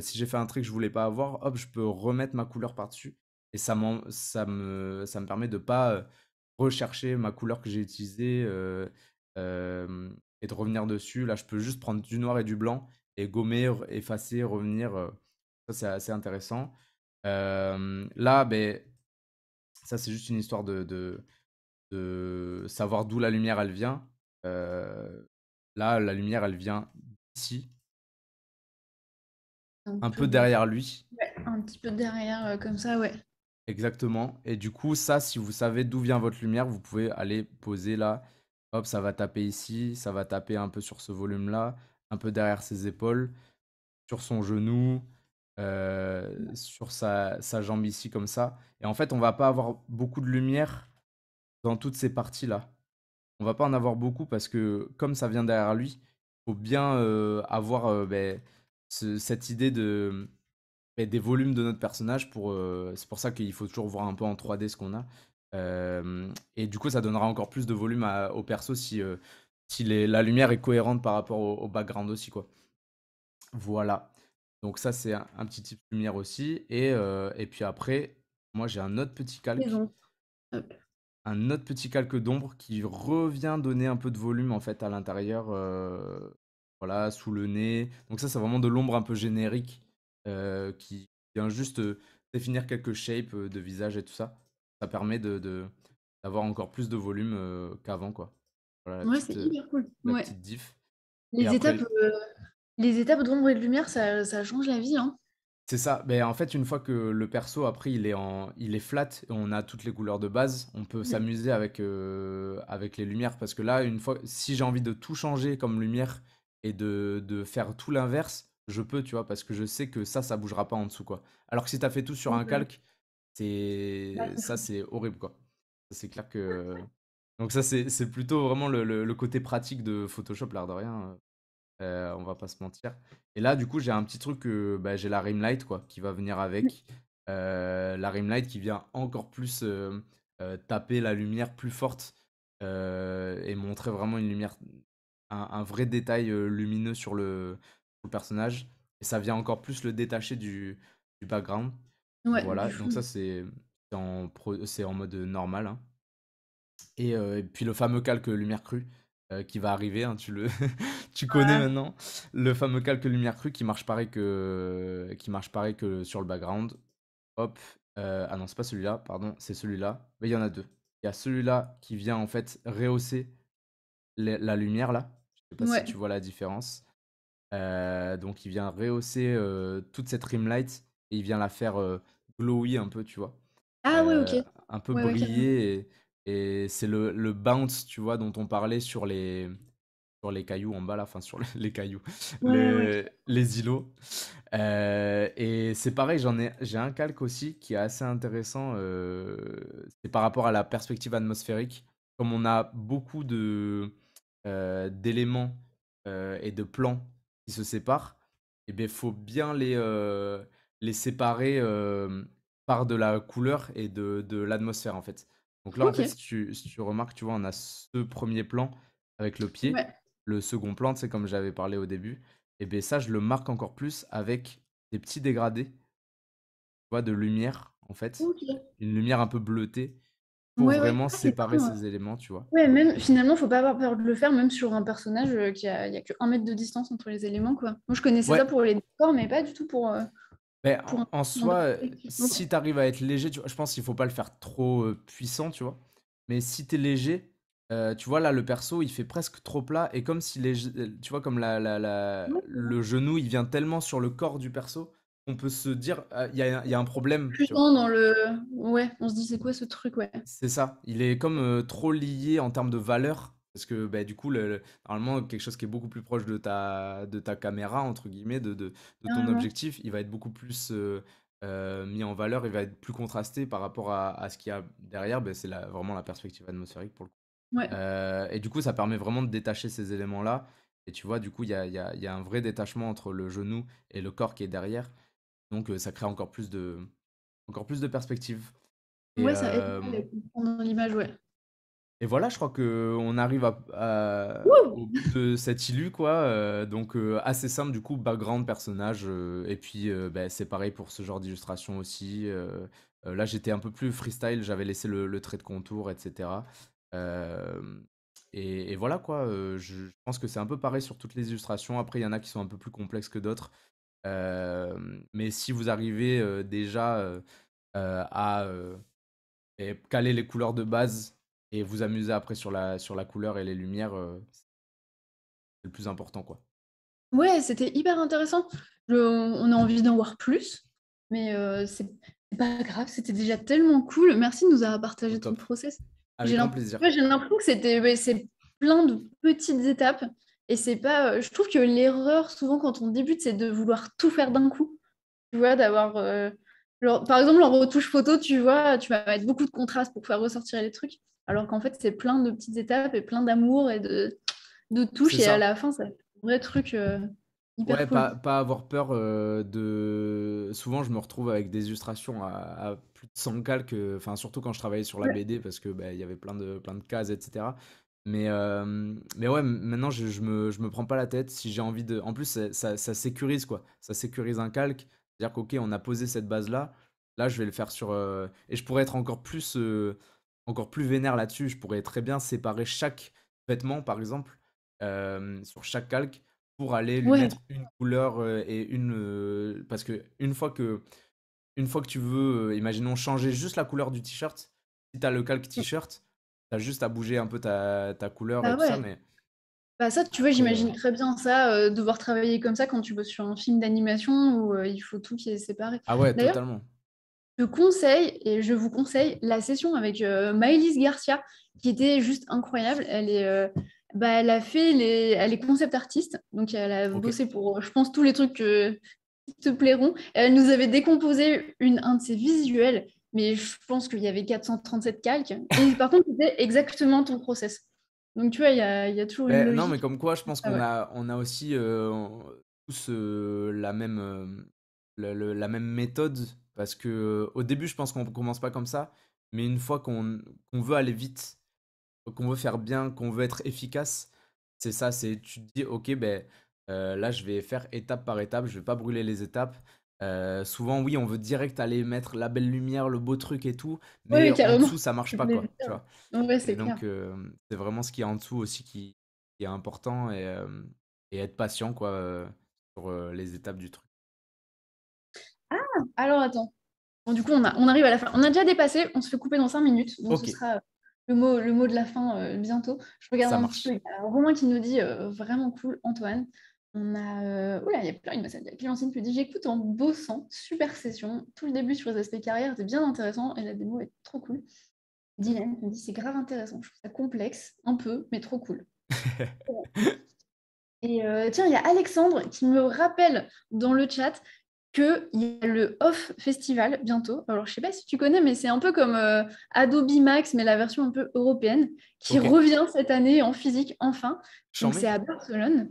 si j'ai fait un truc que je voulais pas avoir, hop, je peux remettre ma couleur par dessus. Et ça, ça, me, ça me permet de pas rechercher ma couleur que j'ai utilisée et de revenir dessus. Là, je peux juste prendre du noir et du blanc et gommer, effacer, revenir. Euh, ça, c'est assez intéressant. là, ben, ça, c'est juste une histoire de, de, savoir d'où la lumière, elle vient. là, la lumière, elle vient d'ici. Un, peu, derrière lui. un petit peu derrière, euh, comme ça, ouais. Exactement. Et du coup, ça, si vous savez d'où vient votre lumière, vous pouvez aller poser là Hop, ça va taper ici, ça va taper un peu sur ce volume-là, un peu derrière ses épaules, sur son genou, euh, sur sa, jambe ici comme ça. Et en fait, on va pas avoir beaucoup de lumière dans toutes ces parties-là. On va pas en avoir beaucoup parce que comme ça vient derrière lui, il faut bien euh, avoir euh, ben, cette idée de, ben, des volumes de notre personnage. pour C'est pour ça qu'il faut toujours voir un peu en 3D ce qu'on a. Euh, et du coup, ça donnera encore plus de volume à, au perso si, euh, la lumière est cohérente par rapport au, background aussi. Quoi. Voilà. Donc ça, c'est un, petit type de lumière aussi. Et, euh, et puis après, moi, j'ai un autre petit calque. Un autre petit calque d'ombre qui revient donner un peu de volume en fait à l'intérieur, voilà, sous le nez. Donc ça, c'est vraiment de l'ombre un peu générique qui vient juste définir quelques shapes de visage et tout ça ça permet de, d'avoir encore plus de volume euh, qu'avant quoi. c'est euh, hyper cool. Les étapes, euh, les étapes d'ombre et de lumière, ça, change la vie. Hein. C'est ça. Mais en fait, une fois que le perso après il est en, il est flat, on a toutes les couleurs de base, on peut s'amuser avec avec les lumières parce que là, une fois, si j'ai envie de tout changer comme lumière et de, faire tout l'inverse, je peux, tu vois, parce que je sais que ça, ça bougera pas en dessous quoi. Alors que si tu as fait tout sur un calque c'est ça, *laughs* c'est horrible quoi. C'est clair que donc ça c'est plutôt vraiment le, côté pratique de Photoshop l'art de rien. Euh, on va pas se mentir. Et là du coup j'ai un petit truc bah, j'ai la rim light quoi qui va venir mmh. avec la rim light qui vient encore plus taper la lumière plus forte et montrer vraiment une lumière un, vrai détail lumineux sur le, personnage et ça vient encore plus le détacher du, du background voilà, donc ça c'est en, en, mode normal. Hein. Et, puis le fameux calque lumière crue qui va arriver, hein, tu le *laughs* tu connais maintenant. Le fameux calque lumière crue qui marche pareil que, qui marche pareil que sur le background. Hop, ah non, c'est pas celui-là, pardon, c'est celui-là. Mais il y en a deux. Il y a celui-là qui vient en fait rehausser la lumière là. Je sais pas si tu vois la différence. donc il vient rehausser toute cette rim light et il vient la faire glowy un peu, tu vois. Ah oui, ok. Euh, un peu brillé. Et, c'est le, le, bounce, tu vois, dont on parlait sur les, sur les cailloux en bas, là, enfin sur les, cailloux, les, îlots. Euh, et c'est pareil, j'en ai, j'ai un calque aussi qui est assez intéressant. Euh, c'est par rapport à la perspective atmosphérique. Comme on a beaucoup de, d'éléments et de plans qui se séparent, eh il faut bien les, les séparer par de la couleur et de, de l'atmosphère en fait. Donc là, en fait, si tu, tu, remarques, tu vois, on a ce premier plan avec le pied. Le second plan, c'est comme j'avais parlé au début. Et bien ça, je le marque encore plus avec des petits dégradés, tu vois, de lumière, en fait. Une lumière un peu bleutée pour vraiment séparer ces éléments, tu vois. Ouais, même finalement, faut pas avoir peur de le faire, même sur un personnage qui a, y a que un mètre de distance entre les éléments, quoi. Moi, je connaissais ça pour les décors, mais pas du tout pour... Mais en, soi, euh, si tu arrives à être léger, tu vois, je pense qu'il faut pas le faire trop euh, puissant, tu vois. Mais si tu es léger, euh, tu vois, là, le perso, il fait presque trop plat. Et comme si tu vois, comme la, la, le genou, il vient tellement sur le corps du perso, on peut se dire, ah, il y, a un problème. Plus dans le. Ouais, on se dit, c'est quoi ce truc, ouais. C'est ça. Il est comme trop lié en termes de valeur parce que bah, du coup, le, normalement, quelque chose qui est beaucoup plus proche de ta, de ta caméra, entre guillemets, de, ton mmh objectif, il va être beaucoup plus euh, euh, mis en valeur, il va être plus contrasté par rapport à, ce qu'il y a derrière. Bah, c'est vraiment la perspective atmosphérique pour le coup. Ouais. Euh, et du coup, ça permet vraiment de détacher ces éléments-là. Et tu vois, du coup, il y a, un vrai détachement entre le genou et le corps qui est derrière. Donc, ça crée encore plus de, encore plus de perspectives. ouais, ça aide à comprendre l'image, ouais. Et voilà, je crois on arrive à, au bout de cette ilu, quoi. Euh, donc, euh, assez simple, du coup, background, personnage. Euh, et puis, bah, c'est pareil pour ce genre d'illustration aussi. là, j'étais un peu plus freestyle, j'avais laissé le, trait de contour, etc. et, voilà, quoi. je, pense que c'est un peu pareil sur toutes les illustrations. Après, il y en a qui sont un peu plus complexes que d'autres. mais si vous arrivez déjà à. caler les couleurs de base et vous amuser après sur la, sur la couleur et les lumières, c'est le plus important. quoi. Ouais, c'était hyper intéressant. on a envie d'en voir plus, mais c'est pas grave, c'était déjà tellement cool. Merci de nous avoir partagé ton process. J'ai l'impression que c'était c'est plein de petites étapes. Et c'est pas. Je trouve que l'erreur, souvent, quand on débute, c'est de vouloir tout faire d'un coup. Tu vois, d'avoir. par exemple, en retouche photo, tu vois, tu vas mettre beaucoup de contraste pour faire ressortir les trucs alors qu'en fait, c'est plein de petites étapes et plein d'amour et de, de touches. Et à la fin, c'est un vrai truc euh, hyper ouais, cool. pas, pas, avoir peur euh, de. Souvent, je me retrouve avec des illustrations à, plus de 100 calques, enfin, surtout quand je travaillais sur la BD parce qu'il bah, il y avait plein de, plein de cases, etc. Mais, euh, mais ouais, maintenant, je, je, me, je me prends pas la tête. Si j'ai envie de. En plus, ça, ça, sécurise, quoi. Ça sécurise un calque. C'est-à-dire qu'OK, on a posé cette base-là. Là, je vais le faire sur. Et je pourrais être encore plus encore plus vénère là-dessus. Je pourrais très bien séparer chaque vêtement, par exemple, euh, sur chaque calque, pour aller lui mettre une couleur euh, et une. Euh, parce que une fois que. Une fois que tu veux, imaginons changer juste la couleur du t-shirt, si tu as le calque mmh. t-shirt, as juste à bouger un peu ta, ta couleur bah et tout ça, mais. Bah ça, tu vois, j'imagine très bien ça, devoir travailler comme ça quand tu bosses sur un film d'animation où il faut tout qui est séparé. Ah ouais, totalement je conseille et je vous conseille la session avec euh, Maëlys Garcia qui était juste incroyable. Elle est, euh, bah, elle a fait les, elle est concept artiste, donc elle a bossé pour, euh, je pense, tous les trucs que, qui te plairont. Elle nous avait décomposé une, un de ses visuels, mais je pense qu'il y avait 437 calques. Et *laughs* par contre, c'était exactement ton process. Donc tu vois, il y a, toujours une. logique non, mais comme quoi, je pense ah qu'on a, on a aussi tous la même. la, même méthode parce que au début, je pense qu'on commence pas comme ça, mais une fois qu'on veut aller vite, qu'on veut faire bien, qu'on veut être efficace, c'est ça, c'est tu te dis, ok, ben là, je vais faire étape par étape, je vais pas brûler les étapes. souvent, oui, on veut direct aller mettre la belle lumière, le beau truc et tout, mais en dessous, ça marche *laughs* pas, quoi. donc, c'est vraiment ce qu'il y a en dessous aussi qui, est important et, être patient, quoi, sur les étapes du truc alors attends. Bon, du coup, on, a, arrive à la fin. On a déjà dépassé, on se fait couper dans 5 minutes. Donc ce sera euh, le mot, le mot de la fin euh, bientôt. Je regarde un peu. Romain qui nous dit euh, vraiment cool, Antoine. On a. oula, il y a plein, de m'a Clémentine qui dit J'écoute en bossant, super session. Tout le début sur les aspects carrière c'est bien intéressant et la démo est trop cool. Dylan me dit c'est grave intéressant, je trouve ça complexe, un peu, mais trop cool. *laughs* et tiens, il y a Alexandre qui me rappelle dans le chat qu'il y a le Off Festival bientôt. Alors, je ne sais pas si tu connais, mais c'est un peu comme euh, Adobe Max, mais la version un peu européenne, qui revient cette année en physique, enfin. Donc, c'est à Barcelone.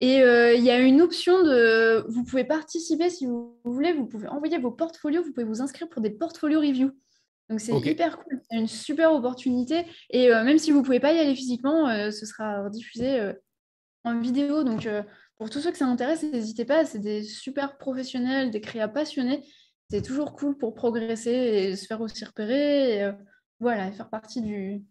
Et euh, il y a une option de... Vous pouvez participer si vous voulez, vous pouvez envoyer vos portfolios, vous pouvez vous inscrire pour des portfolios review Donc c'est hyper cool, c'est une super opportunité. Et euh, même si vous ne pouvez pas y aller physiquement, ce sera diffusé en vidéo. Donc pour tous ceux que ça intéresse, n'hésitez pas, c'est des super professionnels, des créas passionnés. C'est toujours cool pour progresser et se faire aussi repérer. Et, euh, voilà, faire partie du,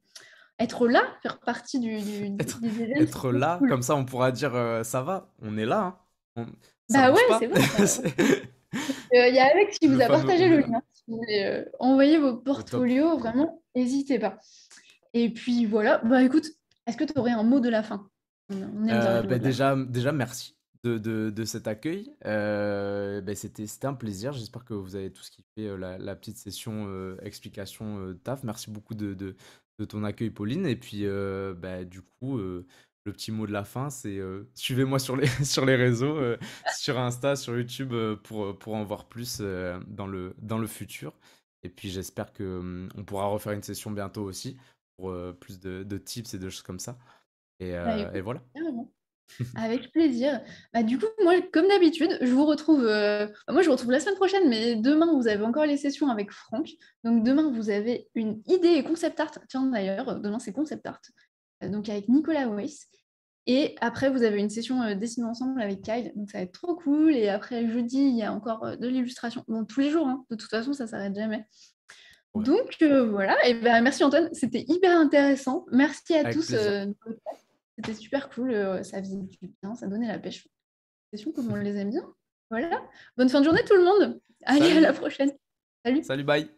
être là, faire partie du, *laughs* être, là, comme ça on pourra dire euh, ça va, on est là. Hein. Bah ouais, c'est bon. *laughs* Euh, il y a mec qui vous a partagé le lien. Si vous vos portfolios, vraiment, n'hésitez pas. Et puis voilà, bah écoute, est-ce que tu aurais un mot de la fin euh, ben, déjà, déjà, merci de, de- de cet accueil. Euh, ben, c'était, un plaisir. J'espère que vous avez tous kiffé euh, la, la petite session explication taf. Merci beaucoup de, de- de ton accueil, Pauline. Et puis, ben, du coup, le petit mot de la fin, c'est suivez-moi sur les, *laughs* sur les réseaux, sur Insta, sur YouTube, pour, pour en voir plus dans le, dans le futur. Et puis, j'espère que, hum, on pourra refaire une session bientôt aussi pour plus de, de tips et de choses comme ça. Bah, euh, et, voilà. Hein. *laughs* Avec plaisir. Bah, du coup, moi, comme d'habitude, je vous retrouve. Euh, bah, moi, je vous retrouve la semaine prochaine, mais demain, vous avez encore les sessions avec Franck. Donc, demain, vous avez une idée et concept art. Tiens, d'ailleurs, demain, c'est concept art. Euh, donc, avec Nicolas Weiss. Et après, vous avez une session dessinée ensemble avec Kyle. Donc, ça va être trop cool. Et après, jeudi, il y a encore de l'illustration. Bon, tous les jours. Hein. De toute façon, ça ne s'arrête jamais. Donc, voilà. Et ben, merci, Antoine. C'était hyper intéressant. Merci à avec tous. C'était super cool, euh, ça faisait du bien, ça donnait la pêche. C'est sûr on *laughs* les aime bien. Voilà. Bonne fin de journée tout le monde. Allez, à la prochaine. Salut. Salut, bye.